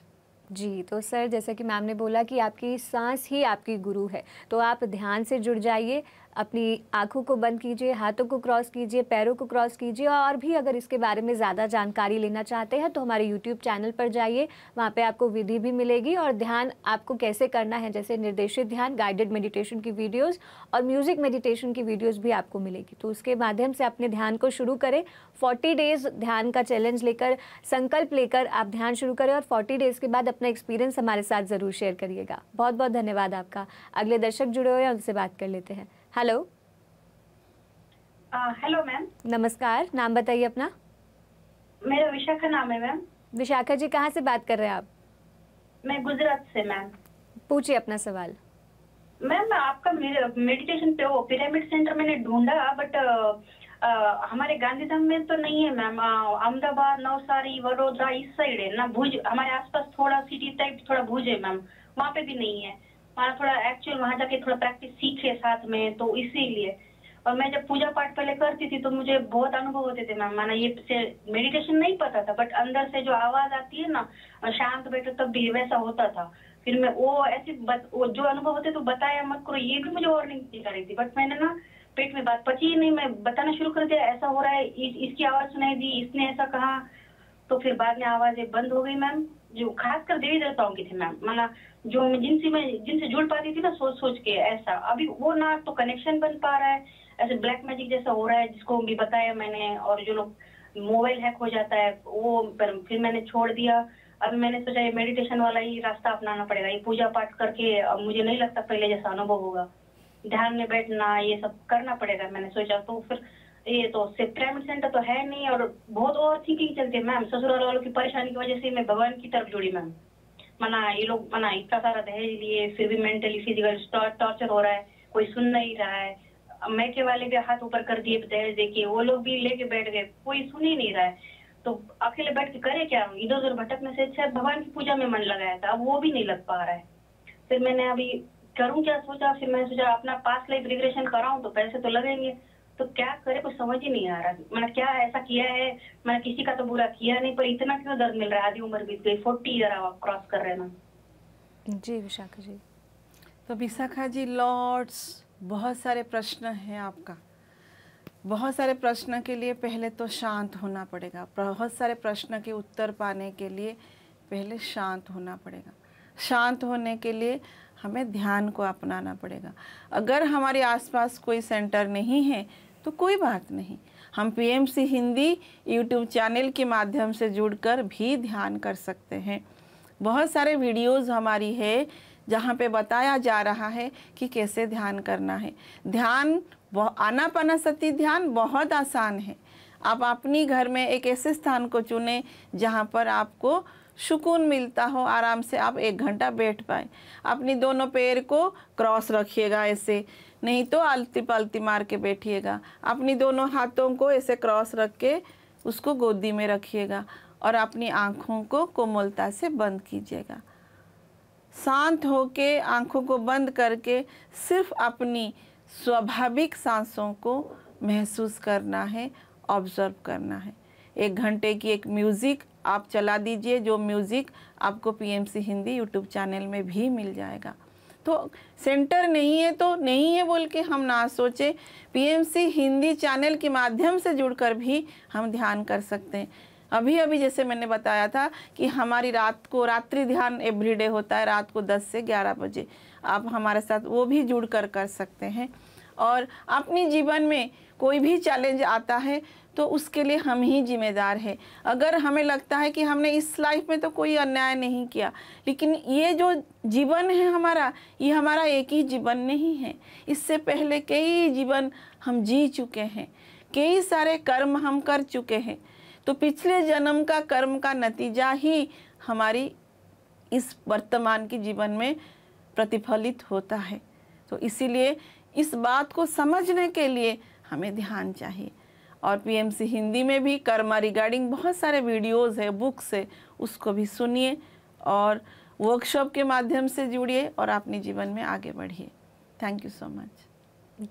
A: जी तो सर जैसा कि मैम ने बोला कि आपकी सांस ही आपकी गुरु है तो आप ध्यान से जुड़ जाइए अपनी आंखों को बंद कीजिए हाथों को क्रॉस कीजिए पैरों को क्रॉस कीजिए और भी अगर इसके बारे में ज़्यादा जानकारी लेना चाहते हैं तो हमारे यूट्यूब चैनल पर जाइए वहाँ पे आपको विधि भी मिलेगी और ध्यान आपको कैसे करना है जैसे निर्देशित ध्यान गाइडेड मेडिटेशन की वीडियोज़ और म्यूज़िक मेडिटेशन की वीडियोज़ भी आपको मिलेगी तो उसके माध्यम से अपने ध्यान को शुरू करें फोर्टी डेज़ ध्यान का चैलेंज लेकर संकल्प लेकर आप ध्यान शुरू करें और फोर्टी डेज़ के बाद अपना एक्सपीरियंस हमारे साथ ज़रूर शेयर करिएगा बहुत बहुत धन्यवाद आपका अगले दर्शक जुड़े हुए हैं उनसे बात कर लेते हैं हेलो हेलो मैम नमस्कार नाम बताइए अपना
B: मेरा विशाखा नाम है मैम
A: विशाखा जी कहाँ से बात कर रहे हैं आप
B: मैं गुजरात से मैम
A: पूछिए अपना सवाल
B: मैम आपका मेरे मेडिटेशन पे वो पिरामिड सेंटर मैंने ढूंढा बट आ, हमारे गांधीधाम में तो नहीं है मैम अहमदाबाद नवसारी वडोदरा इस साइड है ना भुज हमारे आसपास थोड़ा सिटी टाइप थोड़ा भुज है मैम वहाँ पे भी नहीं है हमारा थोड़ा एक्चुअल वहाँ जाके थोड़ा प्रैक्टिस सीखे साथ में तो इसीलिए और मैं जब पूजा पाठ पहले करती थी तो मुझे बहुत अनुभव होते थे मैम मैंने ये से मेडिटेशन नहीं पता था बट अंदर से जो आवाज आती है ना शांत बैठो तब भी वैसा होता था फिर मैं वो ऐसे बत, वो जो अनुभव होते तो बताया मत करो ये भी मुझे वार्निंग दी जा रही थी बट मैंने ना पेट में बात पची ही नहीं मैं बताना शुरू कर दिया ऐसा हो रहा है इस, इसकी आवाज सुनाई दी इसने ऐसा कहा तो फिर बाद में आवाजें बंद हो गई मैम जो खास कर देवी देवताओं की थी मैम माना जो जिनसे मैं जिनसे जुड़ पाती थी ना सोच सोच के ऐसा अभी वो ना तो कनेक्शन बन पा रहा है ऐसे ब्लैक मैजिक जैसा हो रहा है जिसको भी बताया मैंने और जो लोग मोबाइल हैक हो जाता है वो पर फिर मैंने छोड़ दिया अब मैंने सोचा ये मेडिटेशन वाला ही रास्ता अपनाना पड़ेगा ये पूजा पाठ करके अब मुझे नहीं लगता पहले जैसा अनुभव होगा ध्यान में बैठना ये सब करना पड़ेगा मैंने सोचा तो फिर ये तो प्राइवेट सेंटर तो है नहीं और बहुत और थिंकिंग चलती है मैम ससुराल वालों की परेशानी की वजह से मैं भगवान की तरफ जुड़ी मैम मना ये लोग मना इतना सारा दहेज लिए फिर भी मेंटली फिजिकल टॉर्चर हो रहा है कोई सुन नहीं रहा है मैके वाले भी हाथ ऊपर कर दिए दहेज के वो लोग भी लेके बैठ गए कोई सुन ही नहीं रहा है तो अकेले बैठ के करे क्या इधर उधर भटकने से अच्छा भगवान की पूजा में मन लगाया था अब वो भी नहीं लग पा रहा है फिर मैंने अभी करूं क्या सोचा फिर मैंने सोचा अपना पास लाइफ रिग्रेशन कराऊं तो पैसे तो लगेंगे तो क्या करे कुछ समझ ही नहीं आ रहा मैंने क्या ऐसा किया है मैंने किसी का तो बुरा किया नहीं पर इतना क्यों दर्द मिल रहा है आधी उम्र बीत गई फोर्टी ईयर आप क्रॉस कर रहे
C: ना जी विशाखा जी तो विशाखा जी लॉर्ड्स बहुत सारे प्रश्न हैं आपका बहुत सारे प्रश्न के लिए पहले तो शांत होना पड़ेगा बहुत सारे प्रश्न के उत्तर पाने के लिए पहले शांत होना पड़ेगा शांत होने के लिए हमें ध्यान को अपनाना पड़ेगा अगर हमारे आसपास कोई सेंटर नहीं है तो कोई बात नहीं हम पीएमसी हिंदी यूट्यूब चैनल के माध्यम से जुड़कर भी ध्यान कर सकते हैं बहुत सारे वीडियोस हमारी है जहाँ पे बताया जा रहा है कि कैसे ध्यान करना है ध्यान आना पाना सती ध्यान बहुत आसान है आप अपनी घर में एक ऐसे स्थान को चुने जहाँ पर आपको सुकून मिलता हो आराम से आप एक घंटा बैठ पाए अपनी दोनों पैर को क्रॉस रखिएगा ऐसे नहीं तो आलती पालती मार के बैठिएगा अपनी दोनों हाथों को ऐसे क्रॉस रख के उसको गोदी में रखिएगा और अपनी आँखों को कोमलता से बंद कीजिएगा शांत होके आँखों को बंद करके सिर्फ अपनी स्वाभाविक सांसों को महसूस करना है ऑब्जर्व करना है एक घंटे की एक म्यूज़िक आप चला दीजिए जो म्यूज़िक आपको पीएमसी हिंदी यूट्यूब चैनल में भी मिल जाएगा तो सेंटर नहीं है तो नहीं है बोल के हम ना सोचें पीएमसी हिंदी चैनल के माध्यम से जुड़कर भी हम ध्यान कर सकते हैं अभी अभी जैसे मैंने बताया था कि हमारी रात को रात्रि ध्यान एवरीडे होता है रात को 10 से 11 बजे आप हमारे साथ वो भी जुड़ कर कर सकते हैं और अपनी जीवन में कोई भी चैलेंज आता है तो उसके लिए हम ही जिम्मेदार हैं अगर हमें लगता है कि हमने इस लाइफ में तो कोई अन्याय नहीं किया लेकिन ये जो जीवन है हमारा ये हमारा एक ही जीवन नहीं है इससे पहले कई जीवन हम जी चुके हैं कई सारे कर्म हम कर चुके हैं तो पिछले जन्म का कर्म का नतीजा ही हमारी इस वर्तमान के जीवन में प्रतिफलित होता है तो इसीलिए इस बात को समझने के लिए हमें ध्यान चाहिए और पीएमसी हिंदी में भी कर्मा रिगार्डिंग बहुत सारे वीडियोस है बुक्स है उसको भी सुनिए और वर्कशॉप के माध्यम से जुड़िए और अपने जीवन में आगे बढ़िए थैंक यू सो मच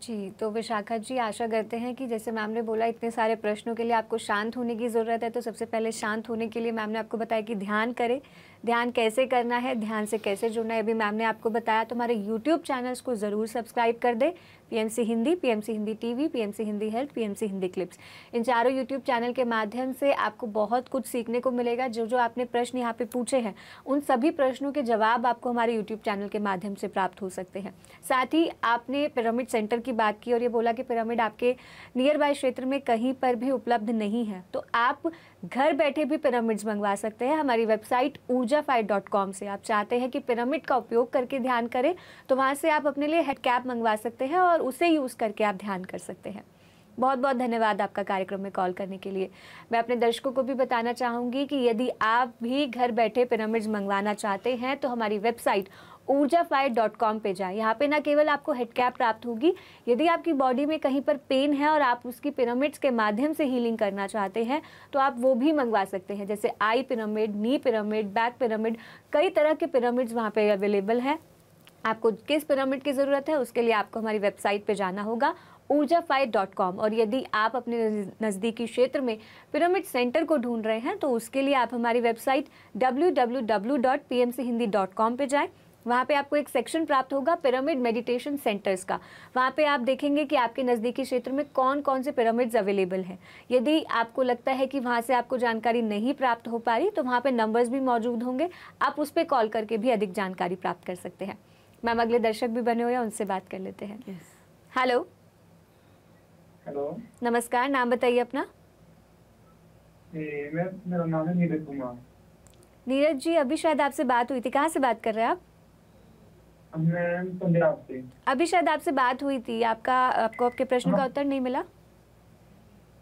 A: जी तो विशाखा जी आशा करते हैं कि जैसे मैम ने बोला इतने सारे प्रश्नों के लिए आपको शांत होने की ज़रूरत है तो सबसे पहले शांत होने के लिए मैम ने आपको बताया कि ध्यान करें ध्यान कैसे करना है ध्यान से कैसे जुड़ना है अभी मैम ने आपको बताया तो हमारे यूट्यूब चैनल्स को ज़रूर सब्सक्राइब कर दें PMC Hindi PMC Hindi TV PMC Hindi health PMC Hindi clips इन चारों यूट्यूब चैनल के माध्यम से आपको बहुत कुछ सीखने को मिलेगा जो जो आपने प्रश्न यहाँ पे पूछे हैं उन सभी प्रश्नों के जवाब आपको हमारे यूट्यूब चैनल के माध्यम से प्राप्त हो सकते हैं साथ ही आपने पिरामिड सेंटर की बात की और ये बोला कि पिरामिड आपके नियर बाय क्षेत्र में कहीं पर भी उपलब्ध नहीं है तो आप घर बैठे भी पिरामिड्स मंगवा सकते हैं हमारी वेबसाइट ऊर्जा से आप चाहते हैं कि पिरामिड का उपयोग करके ध्यान करें तो वहाँ से आप अपने लिए हेड कैप मंगवा सकते हैं और उसे यूज़ करके आप ध्यान कर सकते हैं बहुत बहुत धन्यवाद आपका कार्यक्रम में कॉल करने के लिए मैं अपने दर्शकों को भी बताना चाहूँगी कि यदि आप भी घर बैठे पिरामिड्स मंगवाना चाहते हैं तो हमारी वेबसाइट ऊर्जा फ्लाइट डॉट कॉम पर जाएँ यहाँ पे ना केवल आपको हेड कैप प्राप्त होगी यदि आपकी बॉडी में कहीं पर पेन है और आप उसकी पिरामिड्स के माध्यम से हीलिंग करना चाहते हैं तो आप वो भी मंगवा सकते हैं जैसे eye pyramid knee pyramid back pyramid कई तरह के पिरामिड्स वहाँ पर अवेलेबल हैं आपको किस पिरामिड की ज़रूरत है उसके लिए आपको हमारी वेबसाइट पर जाना होगा ऊर्जा फाइट डॉट कॉम और यदि आप अपने नज़दीकी क्षेत्र में पिरामिड सेंटर को ढूंढ रहे हैं तो उसके लिए आप हमारी website W W W dot P M C Hindi dot com पर जाएँ वहाँ पे आपको एक सेक्शन प्राप्त होगा पिरामिड मेडिटेशन सेंटर्स का वहाँ पे आप देखेंगे कि आपके नज़दीकी क्षेत्र में कौन कौन से पिरामिड्स अवेलेबल हैं यदि आपको लगता है कि वहाँ से आपको जानकारी नहीं प्राप्त हो पा रही तो वहाँ पे नंबर्स भी मौजूद होंगे आप उस पर कॉल करके भी अधिक जानकारी प्राप्त कर सकते हैं मैम अगले दर्शक भी बने हुए हैं उनसे बात कर लेते हैं हेलो हेलो नमस्कार नाम बताइए अपना
B: नाम नीरज कुमार
A: नीरज जी अभी शायद आपसे बात हुई थी कहाँ से बात कर रहे हैं आप
B: पंजाब से
A: अभी शायद आपसे बात हुई थी आपका आपको आपके प्रश्न हाँ। का उत्तर नहीं मिला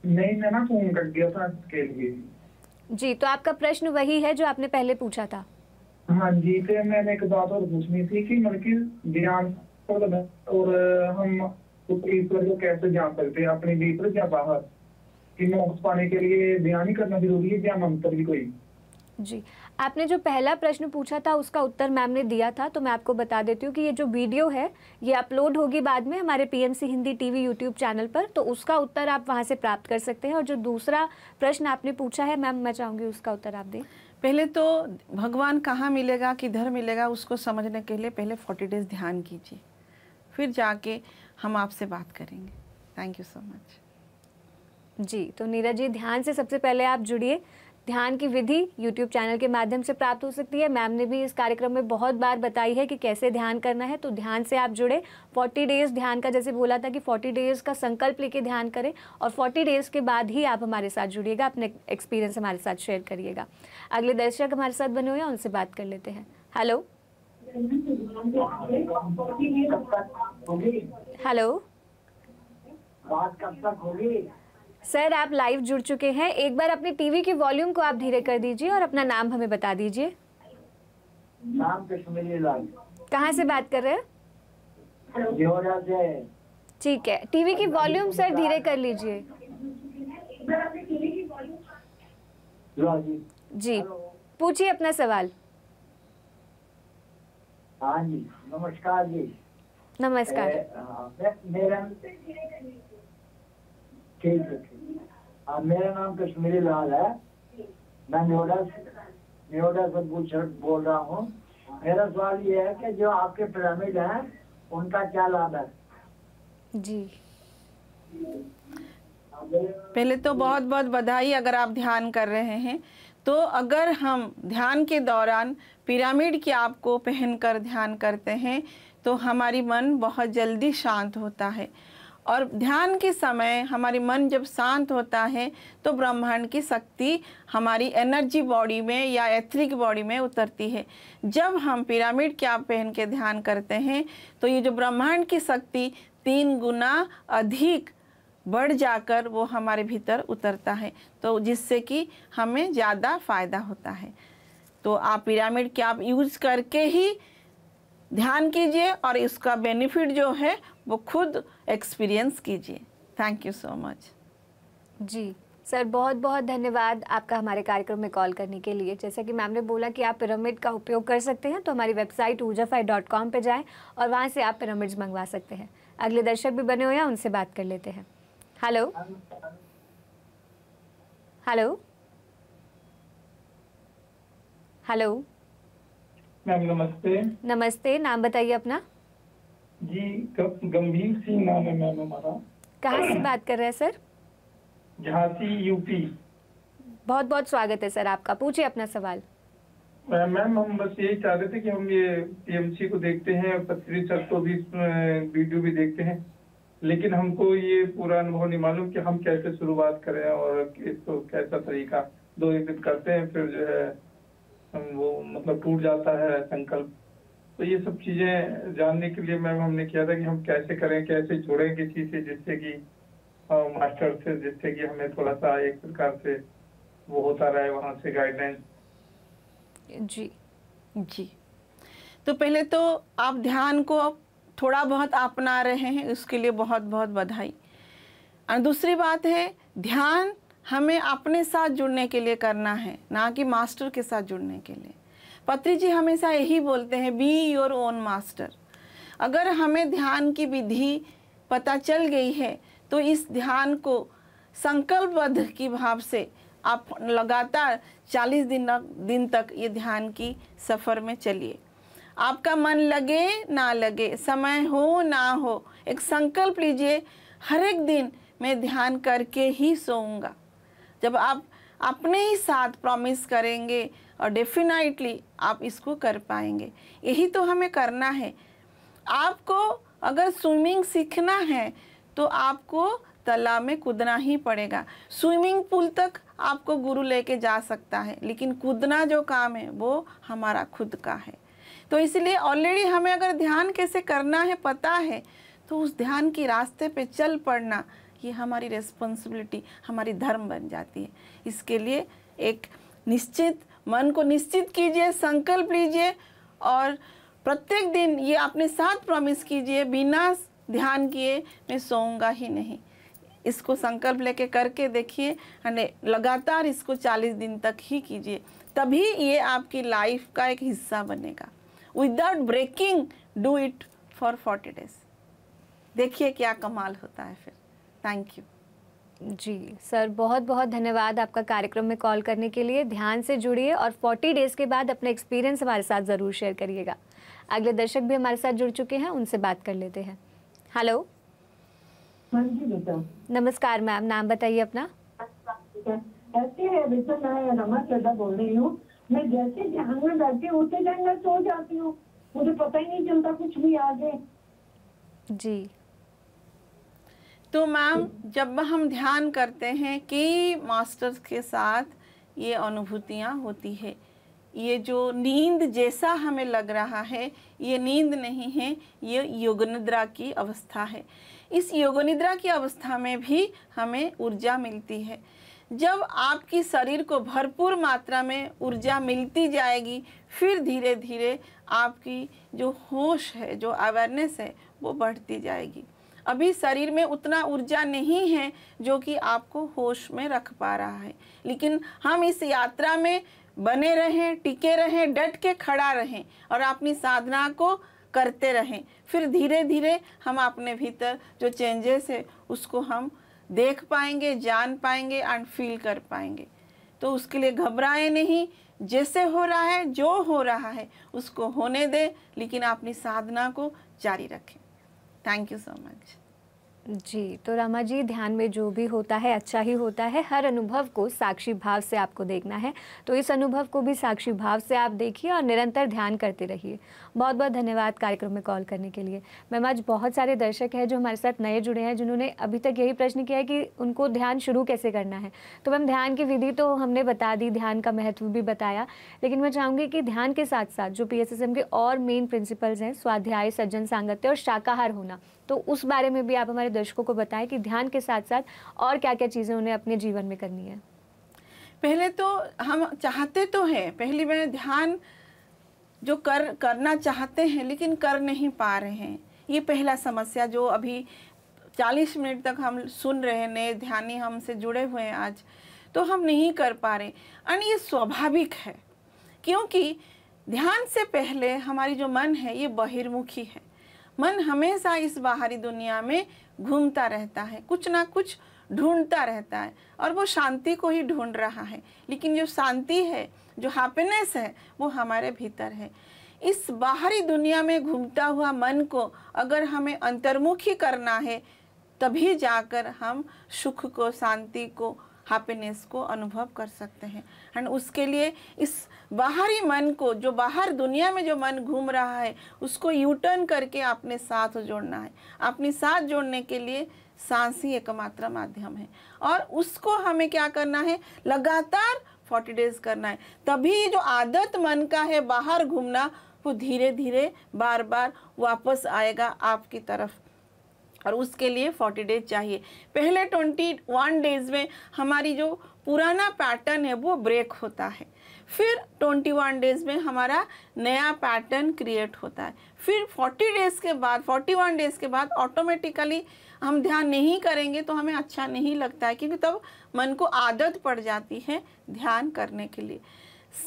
B: नहीं मैं ना फोन कर दिया था के लिए
A: जी तो आपका प्रश्न वही है जो आपने पहले पूछा था
B: हाँ जी तो मैंने एक बात और पूछनी थी कि मतलब की ज्ञान और मतलब, हम ईश्वर को कैसे जान सकते हैं अपने भीतर तो या बाहर कि मोक्ष पाने के लिए ध्यान ही करना जरूरी है या मंत्र भी कोई
A: जी आपने जो पहला प्रश्न पूछा था उसका उत्तर मैम ने दिया था तो मैं आपको बता देती हूँ कि ये जो वीडियो है ये अपलोड होगी बाद में हमारे PMC Hindi TV YouTube channel पर तो उसका उत्तर आप वहाँ से प्राप्त कर सकते हैं और जो दूसरा प्रश्न आपने पूछा है मैम मैं चाहूँगी उसका उत्तर आप दें पहले तो भगवान
C: कहाँ मिलेगा किधर मिलेगा उसको समझने के लिए पहले फोर्टी डेज ध्यान कीजिए फिर जाके
A: हम आपसे बात करेंगे थैंक यू सो मच जी तो नीरज जी ध्यान से सबसे पहले आप जुड़िए ध्यान की विधि यूट्यूब चैनल के माध्यम से प्राप्त हो सकती है मैम ने भी इस कार्यक्रम में बहुत बार बताई है कि कैसे ध्यान करना है तो ध्यान से आप जुड़े 40 डेज़ ध्यान का जैसे बोला था कि 40 डेज़ का संकल्प लेके ध्यान करें और 40 डेज़ के बाद ही आप हमारे साथ जुड़िएगा अपने एक्सपीरियंस हमारे साथ शेयर करिएगा अगले दर्शक हमारे साथ बने हुए हैं उनसे बात कर लेते हैं हेलो हेलो बात कब तक होगी सर आप लाइव जुड़ चुके हैं एक बार अपने टीवी के वॉल्यूम को आप धीरे कर दीजिए और अपना नाम हमें बता दीजिए
D: नाम तो
A: कहाँ से बात कर रहे हैं ठीक है टीवी की वॉल्यूम सर धीरे कर लीजिए जी पूछिए अपना सवाल
D: हाँ जी नमस्कार जी
A: नमस्कार हाँ,
D: मेरा ठीक है हाँ, मेरा नाम कश्मीरी लाल है मैं नोएडा नोएडा से गुजर बोल रहा हूँ मेरा सवाल ये है कि जो आपके पिरामिड हैं उनका क्या लाभ है
C: जी पहले तो बहुत बहुत बधाई अगर आप ध्यान कर रहे हैं तो अगर हम ध्यान के दौरान पिरामिड की आपको पहनकर ध्यान करते हैं तो हमारी मन बहुत जल्दी शांत होता है और ध्यान के समय हमारे मन जब शांत होता है तो ब्रह्मांड की शक्ति हमारी एनर्जी बॉडी में या एथरिक बॉडी में उतरती है जब हम पिरामिड क्या पहन के ध्यान करते हैं तो ये जो ब्रह्मांड की शक्ति तीन गुना अधिक बढ़ जाकर वो हमारे भीतर उतरता है तो जिससे कि हमें ज़्यादा फ़ायदा होता है तो आप पिरामिड क्या यूज़ करके ही ध्यान कीजिए और इसका बेनिफिट जो है वो खुद एक्सपीरियंस कीजिए थैंक यू सो मच
A: जी सर बहुत बहुत धन्यवाद आपका हमारे कार्यक्रम में कॉल करने के लिए जैसा कि मैम ने बोला कि आप पिरामिड का उपयोग कर सकते हैं तो हमारी वेबसाइट ऊर्जाफाई डॉट कॉम पर जाएँ और वहाँ से आप पिरामिड्स मंगवा सकते हैं अगले दर्शक भी बने हुए हैं उनसे बात कर लेते हैं हेलो हेलो हेलो
D: मैम नमस्ते
A: नमस्ते नाम बताइए अपना
D: जी गंभीर सिंह नाम है मैम हमारा
A: कहाँ से बात कर रहे हैं सर
D: झांसी यूपी
A: बहुत बहुत स्वागत है सर आपका पूछिए अपना सवाल
D: मैम हम बस यही चाह रहे थे कि हम ये पीएमसी को देखते हैं पत्री सर भी वीडियो भी देखते हैं लेकिन हमको ये पूरा अनुभव नहीं मालूम कि हम कैसे शुरुआत करें और इसको तो कैसा तरीका दो एक दिन करते हैं फिर जो है वो मतलब टूट जाता है संकल्प तो ये सब चीजें जानने के लिए मैम हमने किया था कि हम कैसे करें कैसे जुड़े किसी से जिससे कि मास्टर से जिससे कि हमें थोड़ा सा एक प्रकार से वो होता रहे वहाँ से गाइडलाइन
A: जी
C: जी तो पहले तो आप ध्यान को थोड़ा बहुत अपना रहे हैं उसके लिए बहुत बहुत बधाई और दूसरी बात है ध्यान हमें अपने साथ जुड़ने के लिए करना है ना कि मास्टर के साथ जुड़ने के लिए पत्री जी हमेशा यही बोलते हैं बी योर ओन मास्टर अगर हमें ध्यान की विधि पता चल गई है तो इस ध्यान को संकल्पबद्ध की भाव से आप लगातार 40 दिन दिन तक ये ध्यान की सफ़र में चलिए आपका मन लगे ना लगे समय हो ना हो एक संकल्प लीजिए हर एक दिन मैं ध्यान करके ही सोऊंगा जब आप अपने ही साथ प्रॉमिस करेंगे और डेफिनेटली आप इसको कर पाएंगे यही तो हमें करना है आपको अगर स्विमिंग सीखना है तो आपको तालाब में कूदना ही पड़ेगा स्विमिंग पूल तक आपको गुरु लेके जा सकता है लेकिन कूदना जो काम है वो हमारा खुद का है तो इसलिए ऑलरेडी हमें अगर ध्यान कैसे करना है पता है तो उस ध्यान के रास्ते पे चल पड़ना ये हमारी रेस्पॉन्सिबिलिटी हमारी धर्म बन जाती है इसके लिए एक निश्चित मन को निश्चित कीजिए संकल्प लीजिए और प्रत्येक दिन ये अपने साथ प्रॉमिस कीजिए बिना ध्यान किए मैं सोऊंगा ही नहीं इसको संकल्प लेके करके देखिए यानी लगातार इसको 40 दिन तक ही कीजिए तभी ये आपकी लाइफ का एक हिस्सा बनेगा without breaking do it for forty days देखिए क्या कमाल होता है फिर थैंक यू जी
A: सर बहुत बहुत धन्यवाद आपका कार्यक्रम में कॉल करने के लिए ध्यान से जुड़िए और 40 डेज़ के बाद अपना एक्सपीरियंस हमारे साथ ज़रूर शेयर करिएगा अगले दर्शक भी हमारे साथ जुड़ चुके हैं उनसे बात कर लेते हैं हेलो हाँ जी बेटा नमस्कार मैम नाम बताइए अपना
D: ऐसे है बेटा मैं बोल रही हूँ मैं जैसे ध्यान में बैठती हूँ
C: सो जाती हूँ मुझे पता ही नहीं चलता कुछ भी आगे जी तो मैम जब हम ध्यान करते हैं कई मास्टर्स के साथ ये अनुभूतियाँ होती है ये जो नींद जैसा हमें लग रहा है ये नींद नहीं है ये योगनिद्रा की अवस्था है इस योगनिद्रा की अवस्था में भी हमें ऊर्जा मिलती है जब आपकी शरीर को भरपूर मात्रा में ऊर्जा मिलती जाएगी फिर धीरे धीरे आपकी जो होश है जो अवेयरनेस है वो बढ़ती जाएगी अभी शरीर में उतना ऊर्जा नहीं है जो कि आपको होश में रख पा रहा है लेकिन हम इस यात्रा में बने रहें टिके रहें डट के खड़ा रहें और अपनी साधना को करते रहें फिर धीरे धीरे हम अपने भीतर जो चेंजेस है उसको हम देख पाएंगे जान पाएंगे एंड फील कर पाएंगे तो उसके लिए घबराए नहीं जैसे हो रहा है जो हो रहा है उसको होने दें लेकिन अपनी साधना को जारी रखें थैंक यू सो
A: मच जी तो रामा जी ध्यान में जो भी होता है अच्छा ही होता है हर अनुभव को साक्षी भाव से आपको देखना है तो इस अनुभव को भी साक्षी भाव से आप देखिए और निरंतर ध्यान करते रहिए बहुत बहुत धन्यवाद कार्यक्रम में कॉल करने के लिए मैम आज बहुत सारे दर्शक हैं जो हमारे साथ नए जुड़े हैं जिन्होंने अभी तक यही प्रश्न किया है कि उनको ध्यान शुरू कैसे करना है तो मैम ध्यान की विधि तो हमने बता दी ध्यान का महत्व भी बताया लेकिन मैं चाहूँगी कि ध्यान के साथ साथ जो पी के और मेन प्रिंसिपल्स हैं स्वाध्याय सज्जन सांगत्य और शाकाहार होना तो उस बारे में भी आप हमारे दर्शकों को बताएं कि ध्यान के साथ साथ और क्या क्या चीज़ें उन्हें अपने जीवन में करनी है पहले तो हम चाहते तो हैं पहली मैं ध्यान
C: जो कर करना चाहते हैं लेकिन कर नहीं पा रहे हैं ये पहला समस्या जो अभी 40 मिनट तक हम सुन रहे हैं नए ध्यानी हमसे जुड़े हुए हैं आज तो हम नहीं कर पा रहे एंड ये स्वाभाविक है क्योंकि ध्यान से पहले हमारी जो मन है ये बहिर्मुखी है मन हमेशा इस बाहरी दुनिया में घूमता रहता है कुछ ना कुछ ढूंढता रहता है और वो शांति को ही ढूंढ रहा है लेकिन जो शांति है जो हैप्पीनेस है वो हमारे भीतर है इस बाहरी दुनिया में घूमता हुआ मन को अगर हमें अंतर्मुखी करना है तभी जाकर हम सुख को शांति को हैप्पीनेस को अनुभव कर सकते हैं एंड उसके लिए इस बाहरी मन को जो बाहर दुनिया में जो मन घूम रहा है उसको यूटर्न करके अपने साथ जोड़ना है अपने साथ जोड़ने के लिए सांस ही एकमात्र माध्यम है और उसको हमें क्या करना है लगातार फोर्टी डेज करना है तभी जो आदत मन का है बाहर घूमना वो धीरे धीरे बार बार वापस आएगा आपकी तरफ और उसके लिए फोर्टी डेज चाहिए पहले ट्वेंटी वन डेज में हमारी जो पुराना पैटर्न है वो ब्रेक होता है फिर 21 डेज में हमारा नया पैटर्न क्रिएट होता है फिर 40 डेज के बाद 41 डेज के बाद ऑटोमेटिकली हम ध्यान नहीं करेंगे तो हमें अच्छा नहीं लगता है क्योंकि तब मन को आदत पड़ जाती है ध्यान करने के लिए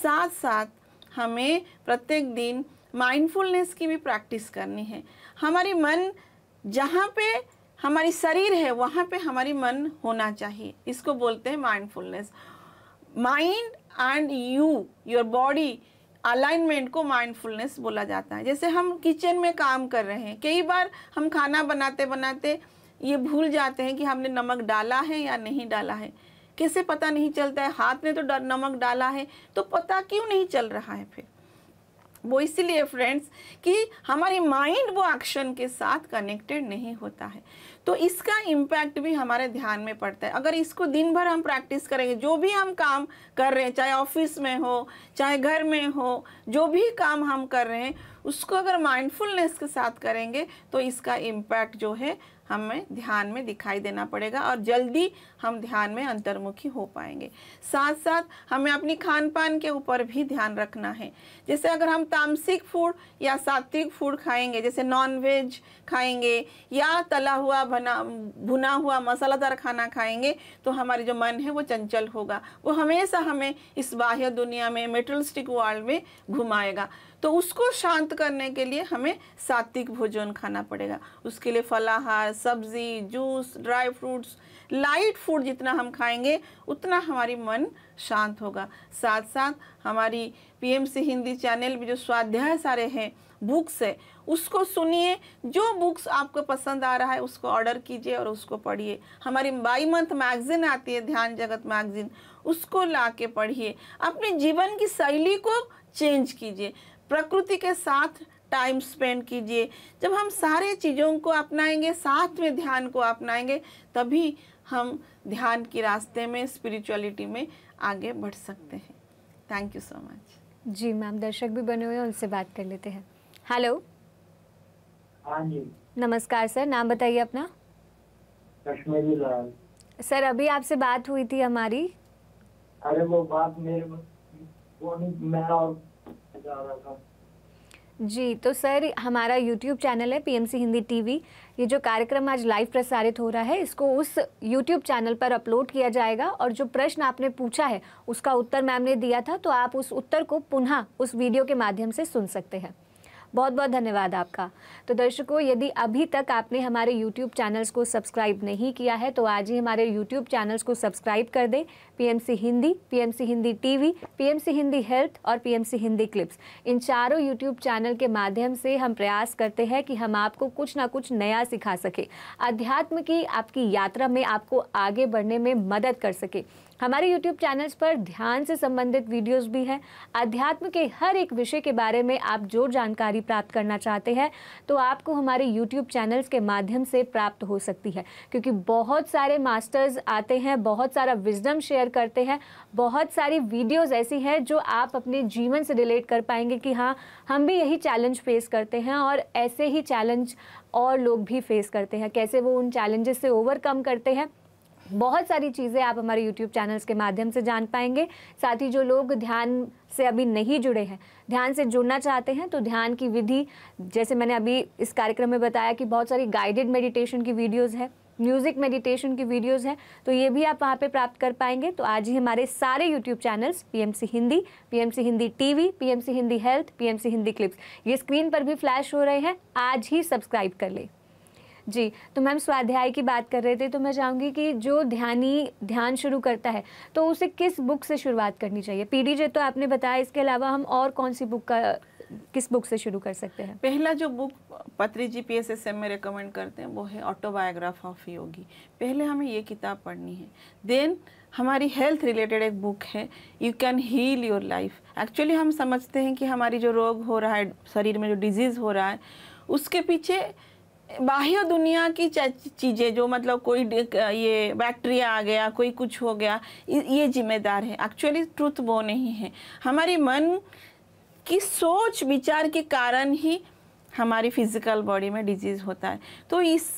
C: साथ साथ हमें प्रत्येक दिन माइंडफुलनेस की भी प्रैक्टिस करनी है हमारी मन जहाँ पे हमारी शरीर है वहाँ पे हमारी मन होना चाहिए इसको बोलते हैं mindfulness mind and you your body alignment को माइंडफुलनेस बोला जाता है जैसे हम किचन में काम कर रहे हैं कई बार हम खाना बनाते बनाते ये भूल जाते हैं कि हमने नमक डाला है या नहीं डाला है कैसे पता नहीं चलता है हाथ में तो नमक डाला है तो पता क्यों नहीं चल रहा है फिर वो इसलिए फ्रेंड्स कि हमारी माइंड वो एक्शन के साथ कनेक्टेड नहीं होता है तो इसका इम्पैक्ट भी हमारे ध्यान में पड़ता है अगर इसको दिन भर हम प्रैक्टिस करेंगे जो भी हम काम कर रहे हैं चाहे ऑफिस में हो चाहे घर में हो जो भी काम हम कर रहे हैं उसको अगर माइंडफुलनेस के साथ करेंगे तो इसका इम्पैक्ट जो है हमें ध्यान में दिखाई देना पड़ेगा और जल्दी हम ध्यान में अंतर्मुखी हो पाएंगे साथ साथ हमें अपनी खान पान के ऊपर भी ध्यान रखना है जैसे अगर हम तामसिक फूड या सात्विक फूड खाएंगे जैसे नॉन वेज खाएंगे या तला हुआ बना भुना हुआ मसालादार खाना खाएंगे तो हमारे जो मन है वो चंचल होगा वो हमेशा हमें इस बाह्य दुनिया में मेटरलिस्टिक वर्ल्ड में घुमाएगा तो उसको शांत करने के लिए हमें सात्विक भोजन खाना पड़ेगा उसके लिए फलाहार सब्जी juice dry fruits light food जितना हम खाएंगे उतना हमारी मन शांत होगा साथ साथ हमारी पीएमसी हिंदी चैनल में जो स्वाध्याय सारे हैं बुक्स है उसको सुनिए जो बुक्स आपको पसंद आ रहा है उसको ऑर्डर कीजिए और उसको पढ़िए हमारी बाई मंथ मैगजीन आती है ध्यान जगत मैगजीन उसको ला के पढ़िए अपने जीवन की शैली को चेंज कीजिए प्रकृति के साथ टाइम स्पेंड कीजिए जब हम सारे चीज़ों को अपनाएंगे साथ में ध्यान को अपनाएंगे तभी हम ध्यान के रास्ते में स्पिरिचुअलिटी
A: में आगे बढ़ सकते हैं थैंक यू सो मच जी मैम दर्शक भी बने हुए हैं उनसे बात कर लेते हैं हेलो हाँ जी नमस्कार सर नाम बताइए अपना
D: कश्मीरी लाल
A: सर अभी आपसे बात हुई थी हमारी
D: अरे वो बात मेरे वो नहीं मैं और जा रहा था
A: जी तो सर हमारा YouTube चैनल है पीएमसी हिंदी टीवी ये जो कार्यक्रम आज लाइव प्रसारित हो रहा है इसको उस YouTube चैनल पर अपलोड किया जाएगा और जो प्रश्न आपने पूछा है उसका उत्तर मैम ने दिया था तो आप उस उत्तर को पुनः उस वीडियो के माध्यम से सुन सकते हैं बहुत बहुत धन्यवाद आपका तो दर्शकों यदि अभी तक आपने हमारे यूट्यूब चैनल्स को सब्सक्राइब नहीं किया है तो आज ही हमारे यूट्यूब चैनल्स को सब्सक्राइब कर दें PMC Hindi PMC Hindi TV PMC Hindi health और पीएमसी हिंदी क्लिप्स इन चारों यूट्यूब चैनल के माध्यम से हम प्रयास करते हैं कि हम आपको कुछ ना कुछ नया सिखा सकें अध्यात्म की आपकी यात्रा में आपको आगे बढ़ने में मदद कर सके हमारे YouTube चैनल्स पर ध्यान से संबंधित वीडियोस भी हैं अध्यात्म के हर एक विषय के बारे में आप जो जानकारी प्राप्त करना चाहते हैं तो आपको हमारे YouTube चैनल्स के माध्यम से प्राप्त हो सकती है क्योंकि बहुत सारे मास्टर्स आते हैं बहुत सारा विजडम शेयर करते हैं बहुत सारी वीडियोज़ ऐसी हैं जो आप अपने जीवन से रिलेट कर पाएंगे कि हाँ हम भी यही चैलेंज फेस करते हैं और ऐसे ही चैलेंज और लोग भी फेस करते हैं कैसे वो उन चैलेंजेस से ओवरकम करते हैं बहुत सारी चीज़ें आप हमारे यूट्यूब चैनल्स के माध्यम से जान पाएंगे साथ ही जो लोग ध्यान से अभी नहीं जुड़े हैं ध्यान से जुड़ना चाहते हैं तो ध्यान की विधि जैसे मैंने अभी इस कार्यक्रम में बताया कि बहुत सारी गाइडेड मेडिटेशन की वीडियोज़ है म्यूज़िक मेडिटेशन की वीडियोस हैं तो ये भी आप वहाँ पे प्राप्त कर पाएंगे तो आज ही हमारे सारे YouTube channels PMC Hindi PMC Hindi TV PMC Hindi health PMC Hindi clips ये स्क्रीन पर भी फ्लैश हो रहे हैं आज ही सब्सक्राइब कर लें जी तो मैम स्वाध्याय की बात कर रहे थे तो मैं चाहूँगी कि जो ध्यानी ध्यान शुरू करता है तो उसे किस बुक से शुरुआत करनी चाहिए पीडीजे तो आपने बताया इसके अलावा हम और कौन सी बुक का किस बुक से शुरू कर सकते हैं
C: पहला जो book Patri ji P S S M में रिकमेंड करते हैं वो है ऑटोबायोग्राफ ऑफ योगी पहले हमें ये किताब पढ़नी है देन हमारी हेल्थ रिलेटेड एक बुक है you can heal your life actually हम समझते हैं कि हमारी जो रोग हो रहा है शरीर में जो डिजीज़ हो रहा है उसके पीछे बाह्य दुनिया की चीज़ें जो मतलब कोई ये बैक्टीरिया आ गया कोई कुछ हो गया ये जिम्मेदार है एक्चुअली ट्रुथ वो नहीं है हमारी मन की सोच विचार के कारण ही हमारी फिजिकल बॉडी में डिजीज़ होता है तो इस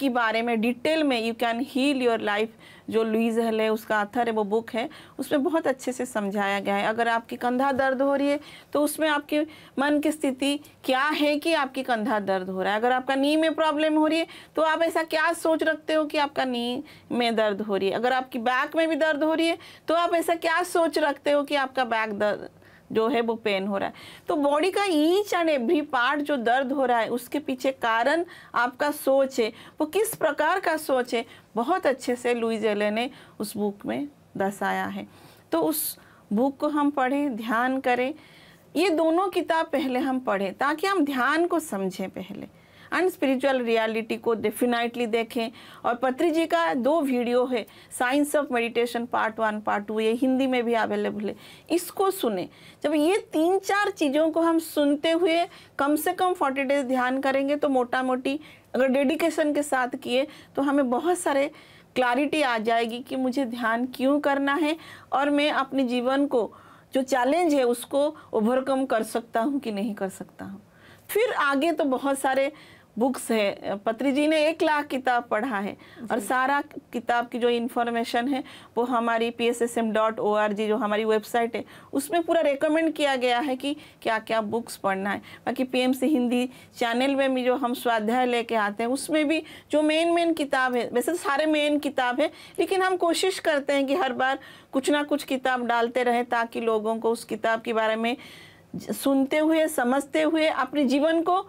C: की बारे में डिटेल में you can heal your life जो लुइज है उसका आथर है वो बुक है उसमें बहुत अच्छे से समझाया गया है अगर आपकी कंधा दर्द हो रही है तो उसमें आपके मन की स्थिति क्या है कि आपकी कंधा दर्द हो रहा है अगर आपका नी में प्रॉब्लम हो रही है तो आप ऐसा क्या सोच रखते हो कि आपका नी में दर्द हो रही है अगर आपकी बैक में भी दर्द हो रही है तो आप ऐसा क्या सोच रखते हो कि आपका बैक दर्द जो है वो पेन हो रहा है तो बॉडी का ईच एंड एवरी पार्ट जो दर्द हो रहा है उसके पीछे कारण आपका सोच है वो किस प्रकार का सोच है बहुत अच्छे से लुई जेले ने उस बुक में दर्शाया है तो उस बुक को हम पढ़ें ध्यान करें ये दोनों किताब पहले हम पढ़ें ताकि हम ध्यान को समझें पहले अनस्पिरिचुअल स्पिरिचुअल रियलिटी को डेफिनेटली देखें और पत्री जी का दो वीडियो है science of meditation part one part two ये हिंदी में भी अवेलेबल है इसको सुने जब ये तीन चार चीज़ों को हम सुनते हुए कम से कम फोर्टी डेज ध्यान करेंगे तो मोटा मोटी अगर डेडिकेशन के साथ किए तो हमें बहुत सारे क्लैरिटी आ जाएगी कि मुझे ध्यान क्यों करना है और मैं अपने जीवन को जो चैलेंज है उसको ओवरकम कर सकता हूँ कि नहीं कर सकता हूँ फिर आगे तो बहुत सारे बुक्स हैं पत्री जी ने एक लाख किताब पढ़ा है और सारा किताब की जो इन्फॉर्मेशन है वो हमारी P S S M dot O R G जो हमारी वेबसाइट है उसमें पूरा रेकमेंड किया गया है कि क्या क्या बुक्स पढ़ना है बाकी P M C Hindi channel में भी जो हम स्वाध्याय लेके आते हैं उसमें भी जो मेन मेन किताब है वैसे तो सारे मेन किताब है लेकिन हम कोशिश करते हैं कि हर बार कुछ ना कुछ किताब डालते रहें ताकि लोगों को उस किताब के बारे में सुनते हुए समझते हुए अपने जीवन को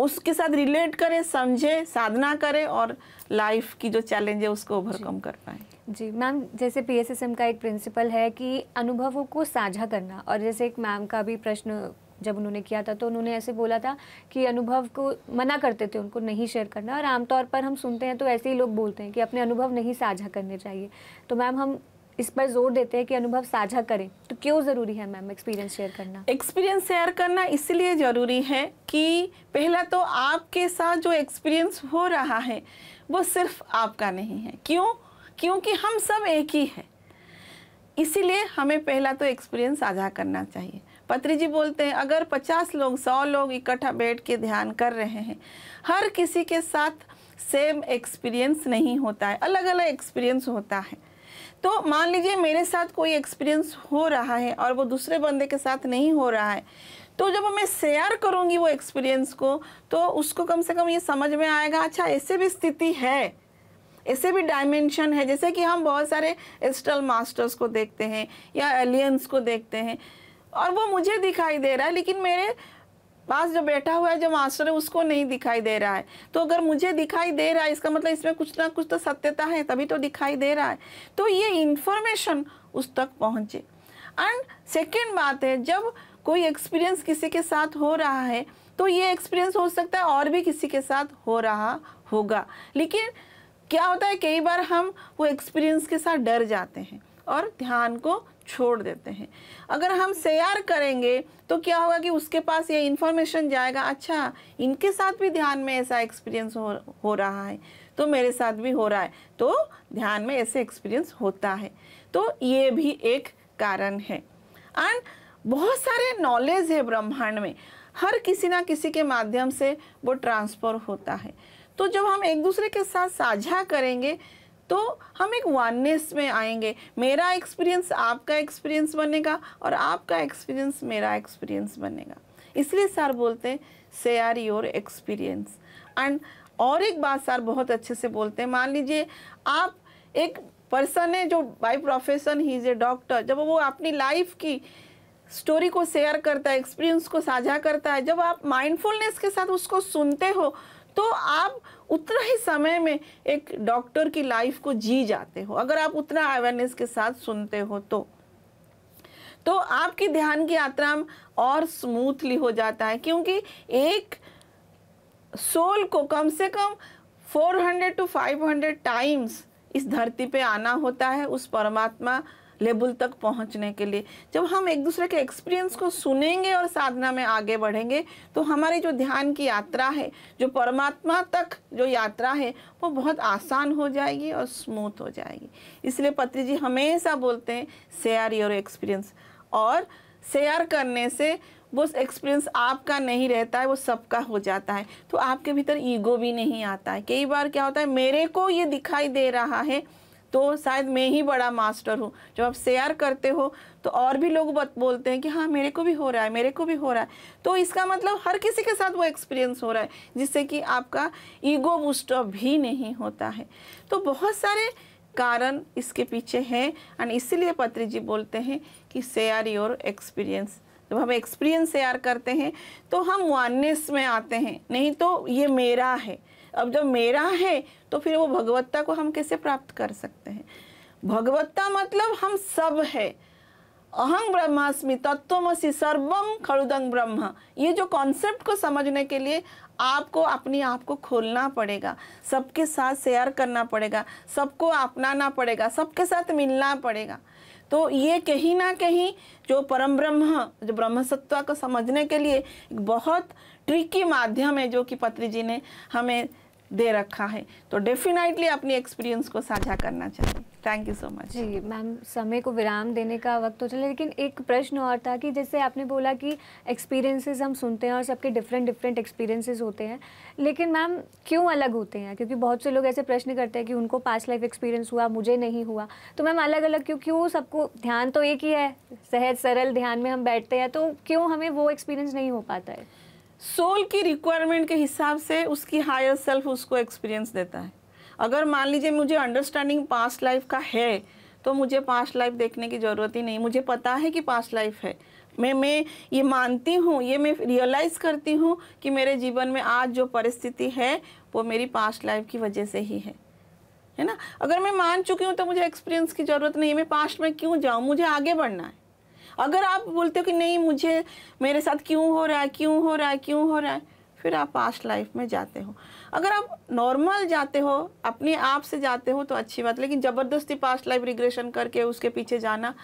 C: उसके साथ रिलेट करें समझें साधना करें और लाइफ की जो चैलेंज है उसको ओवरकम कर पाए
A: जी मैम जैसे पी का एक प्रिंसिपल है कि अनुभवों को साझा करना और जैसे एक मैम का भी प्रश्न जब उन्होंने किया था तो उन्होंने ऐसे बोला था कि अनुभव को मना करते थे उनको नहीं शेयर करना और आमतौर पर हम सुनते हैं तो ऐसे ही लोग बोलते हैं कि अपने अनुभव नहीं साझा करने चाहिए तो मैम हम इस पर जोर देते हैं कि अनुभव साझा करें तो क्यों ज़रूरी है मैम एक्सपीरियंस शेयर करना
C: एक्सपीरियंस शेयर करना इसलिए ज़रूरी है कि पहला तो आपके साथ जो एक्सपीरियंस हो रहा है वो सिर्फ आपका नहीं है क्यों क्योंकि हम सब एक ही है इसीलिए हमें पहला तो एक्सपीरियंस साझा करना चाहिए पत्री जी बोलते हैं अगर 50 लोग 100 लोग इकट्ठा बैठ के ध्यान कर रहे हैं हर किसी के साथ सेम एक्सपीरियंस नहीं होता है अलग अलग एक्सपीरियंस होता है तो मान लीजिए मेरे साथ कोई एक्सपीरियंस हो रहा है और वो दूसरे बंदे के साथ नहीं हो रहा है तो जब मैं शेयर करूँगी वो एक्सपीरियंस को तो उसको कम से कम ये समझ में आएगा अच्छा ऐसे भी स्थिति है ऐसे भी डायमेंशन है जैसे कि हम बहुत सारे एस्ट्रल मास्टर्स को देखते हैं या एलियंस को देखते हैं और वो मुझे दिखाई दे रहा है लेकिन मेरे पास जो बैठा हुआ है जो मास्टर है उसको नहीं दिखाई दे रहा है तो अगर मुझे दिखाई दे रहा है इसका मतलब इसमें कुछ ना कुछ तो सत्यता है तभी तो दिखाई दे रहा है तो ये इन्फॉर्मेशन उस तक पहुँचे एंड सेकेंड बात है जब कोई एक्सपीरियंस किसी के साथ हो रहा है तो ये एक्सपीरियंस हो सकता है और भी किसी के साथ हो रहा होगा लेकिन क्या होता है कई बार हम वो एक्सपीरियंस के साथ डर जाते हैं और ध्यान को छोड़ देते हैं अगर हम शेयर करेंगे तो क्या होगा कि उसके पास ये इन्फॉर्मेशन जाएगा अच्छा इनके साथ भी ध्यान में ऐसा एक्सपीरियंस हो हो रहा है तो मेरे साथ भी हो रहा है तो ध्यान में ऐसे एक्सपीरियंस होता है तो ये भी एक कारण है एंड बहुत सारे नॉलेज है ब्रह्मांड में हर किसी ना किसी के माध्यम से वो ट्रांसफ़र होता है तो जब हम एक दूसरे के साथ साझा करेंगे तो हम एक वाननेस में आएंगे मेरा एक्सपीरियंस आपका एक्सपीरियंस बनेगा और आपका एक्सपीरियंस मेरा एक्सपीरियंस बनेगा इसलिए सर बोलते हैं शेयर योर एक्सपीरियंस एंड और एक बात सर बहुत अच्छे से बोलते हैं मान लीजिए आप एक पर्सन है जो by profession he is a doctor जब वो अपनी लाइफ की स्टोरी को शेयर करता है एक्सपीरियंस को साझा करता है जब आप माइंडफुलनेस के साथ उसको सुनते हो तो आप उतना ही समय में एक डॉक्टर की लाइफ को जी जाते हो अगर आप उतना अवेयरनेस के साथ सुनते हो तो तो आपकी ध्यान की यात्रा और स्मूथली हो जाता है क्योंकि एक सोल को कम से कम 400 टू 500 टाइम्स इस धरती पे आना होता है उस परमात्मा लेवल तक पहुंचने के लिए जब हम एक दूसरे के एक्सपीरियंस को सुनेंगे और साधना में आगे बढ़ेंगे तो हमारी जो ध्यान की यात्रा है जो परमात्मा तक जो यात्रा है वो बहुत आसान हो जाएगी और स्मूथ हो जाएगी इसलिए पत्री जी हमेशा बोलते हैं शेयर योर एक्सपीरियंस और शेयर करने से वो एक्सपीरियंस आपका नहीं रहता है वो सबका हो जाता है तो आपके भीतर ईगो भी नहीं आता है कई बार क्या होता है मेरे को ये दिखाई दे रहा है तो शायद मैं ही बड़ा मास्टर हूँ जब आप शेयर करते हो तो और भी लोग बोलते हैं कि हाँ मेरे को भी हो रहा है मेरे को भी हो रहा है तो इसका मतलब हर किसी के साथ वो एक्सपीरियंस हो रहा है जिससे कि आपका ईगो बुस्टअप भी नहीं होता है तो बहुत सारे कारण इसके पीछे हैं एंड इसीलिए पत्री जी बोलते हैं कि शेयर योर एक्सपीरियंस जब हम एक्सपीरियंस शेयर करते हैं तो हम वाननेस में आते हैं नहीं तो ये मेरा है अब जब मेरा है तो फिर वो भगवत्ता को हम कैसे प्राप्त कर सकते हैं भगवत्ता मतलब हम सब है अहं ब्रह्मास्मि तत्वमसी सर्वम खड़ुदंग ब्रह्म ये जो कॉन्सेप्ट को समझने के लिए आपको अपने आप को खोलना पड़ेगा सबके साथ शेयर करना पड़ेगा सबको अपनाना पड़ेगा सबके साथ मिलना पड़ेगा तो ये कहीं ना कहीं जो परम ब्रह्म जो सत्ता को समझने के लिए एक बहुत ट्रिक के माध्यम है जो कि पत्री जी ने हमें दे रखा है तो डेफिनेटली अपनी एक्सपीरियंस को साझा करना चाहिए थैंक यू सो मच जी
A: मैम समय को विराम देने का वक्त हो चला लेकिन एक प्रश्न और था कि जैसे आपने बोला कि एक्सपीरियंसेस हम सुनते हैं और सबके डिफरेंट डिफरेंट एक्सपीरियंसेस होते हैं लेकिन मैम क्यों अलग होते हैं क्योंकि बहुत से लोग ऐसे प्रश्न करते हैं कि उनको पास्ट लाइफ एक्सपीरियंस हुआ मुझे नहीं हुआ तो मैम अलग अलग क्यों क्यों सबको ध्यान तो एक ही है सहज सरल ध्यान में हम बैठते हैं तो क्यों हमें वो एक्सपीरियंस नहीं हो पाता है
C: सोल की रिक्वायरमेंट के हिसाब से उसकी हायर सेल्फ उसको एक्सपीरियंस देता है अगर मान लीजिए मुझे अंडरस्टैंडिंग पास्ट लाइफ का है तो मुझे पास्ट लाइफ देखने की ज़रूरत ही नहीं मुझे पता है कि पास्ट लाइफ है मैं मैं ये मानती हूँ ये मैं रियलाइज़ करती हूँ कि मेरे जीवन में आज जो परिस्थिति है वो मेरी पास्ट लाइफ की वजह से ही है है ना अगर मैं मान चुकी हूँ तो मुझे एक्सपीरियंस की ज़रूरत नहीं है मैं पास्ट में क्यों जाऊँ मुझे आगे बढ़ना है अगर आप बोलते हो कि नहीं मुझे मेरे साथ क्यों हो रहा है क्यों हो रहा है क्यों हो रहा है फिर आप पास्ट लाइफ में जाते हो अगर आप नॉर्मल जाते हो अपने आप से जाते हो तो अच्छी बात लेकिन ज़बरदस्ती पास्ट लाइफ रिग्रेशन करके उसके पीछे जाना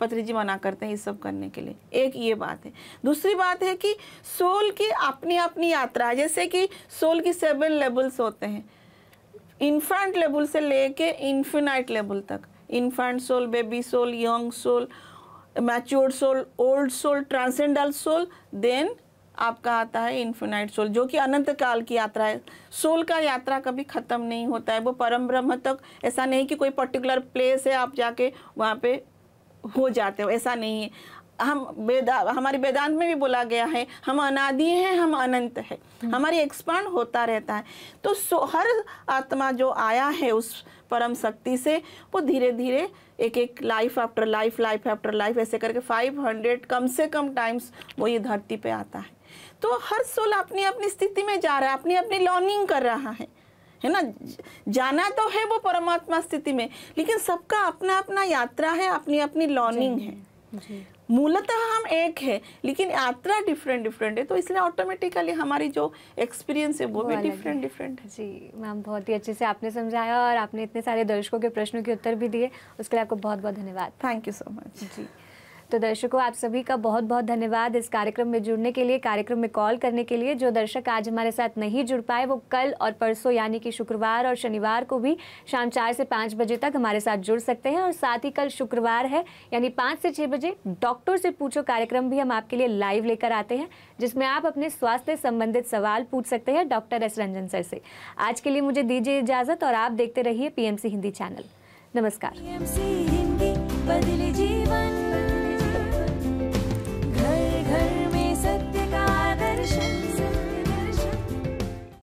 C: पत्री जी मना करते हैं ये सब करने के लिए एक ये बात है दूसरी बात है कि सोल की अपनी अपनी यात्रा जैसे कि सोल की सेवन लेवल्स होते हैं इन्फेंट लेवल से लेके इन्फिनाइट लेवल तक infant soul baby soul young soul matured soul old soul transcendental soul then आपका आता है इन्फिनाइट सोल जो कि अनंत काल की यात्रा है सोल का यात्रा कभी ख़त्म नहीं होता है वो परम ब्रह्म तक ऐसा नहीं कि कोई पर्टिकुलर प्लेस है आप जाके वहाँ पे हो जाते हो ऐसा नहीं है हम वेदा हमारे वेदांत में भी बोला गया है हम अनादि हैं हम अनंत है हमारी एक्सपांड होता रहता है तो हर आत्मा जो आया है उस परम शक्ति से वो धीरे धीरे एक एक life after life life after life ऐसे करके 500 कम से कम टाइम्स वो ये धरती पे आता है तो हर सोल अपनी अपनी स्थिति में जा रहा है अपनी अपनी लर्निंग कर रहा है है ना जाना तो है वो परमात्मा स्थिति में लेकिन सबका अपना अपना यात्रा है अपनी अपनी लर्निंग है मूलतः हम एक है लेकिन यात्रा डिफरेंट डिफरेंट है तो इसलिए ऑटोमेटिकली हमारी जो एक्सपीरियंस है वो, भी डिफरेंट डिफरेंट
A: है जी मैम बहुत ही अच्छे से आपने समझाया और आपने इतने सारे दर्शकों के प्रश्नों के उत्तर भी दिए उसके लिए आपको बहुत बहुत धन्यवाद थैंक यू सो मच जी तो दर्शकों आप सभी का बहुत बहुत धन्यवाद इस कार्यक्रम में जुड़ने के लिए कार्यक्रम में कॉल करने के लिए जो दर्शक आज हमारे साथ नहीं जुड़ पाए वो कल और परसों यानी कि शुक्रवार और शनिवार को भी शाम चार से पाँच बजे तक हमारे साथ जुड़ सकते हैं और साथ ही कल शुक्रवार है यानी पाँच से छः बजे डॉक्टर से पूछो कार्यक्रम भी हम आपके लिए लाइव लेकर आते हैं जिसमें आप अपने स्वास्थ्य संबंधित सवाल पूछ सकते हैं डॉक्टर एस रंजन सर से आज के लिए मुझे दीजिए इजाज़त और आप देखते रहिए पीएमसी हिंदी चैनल नमस्कार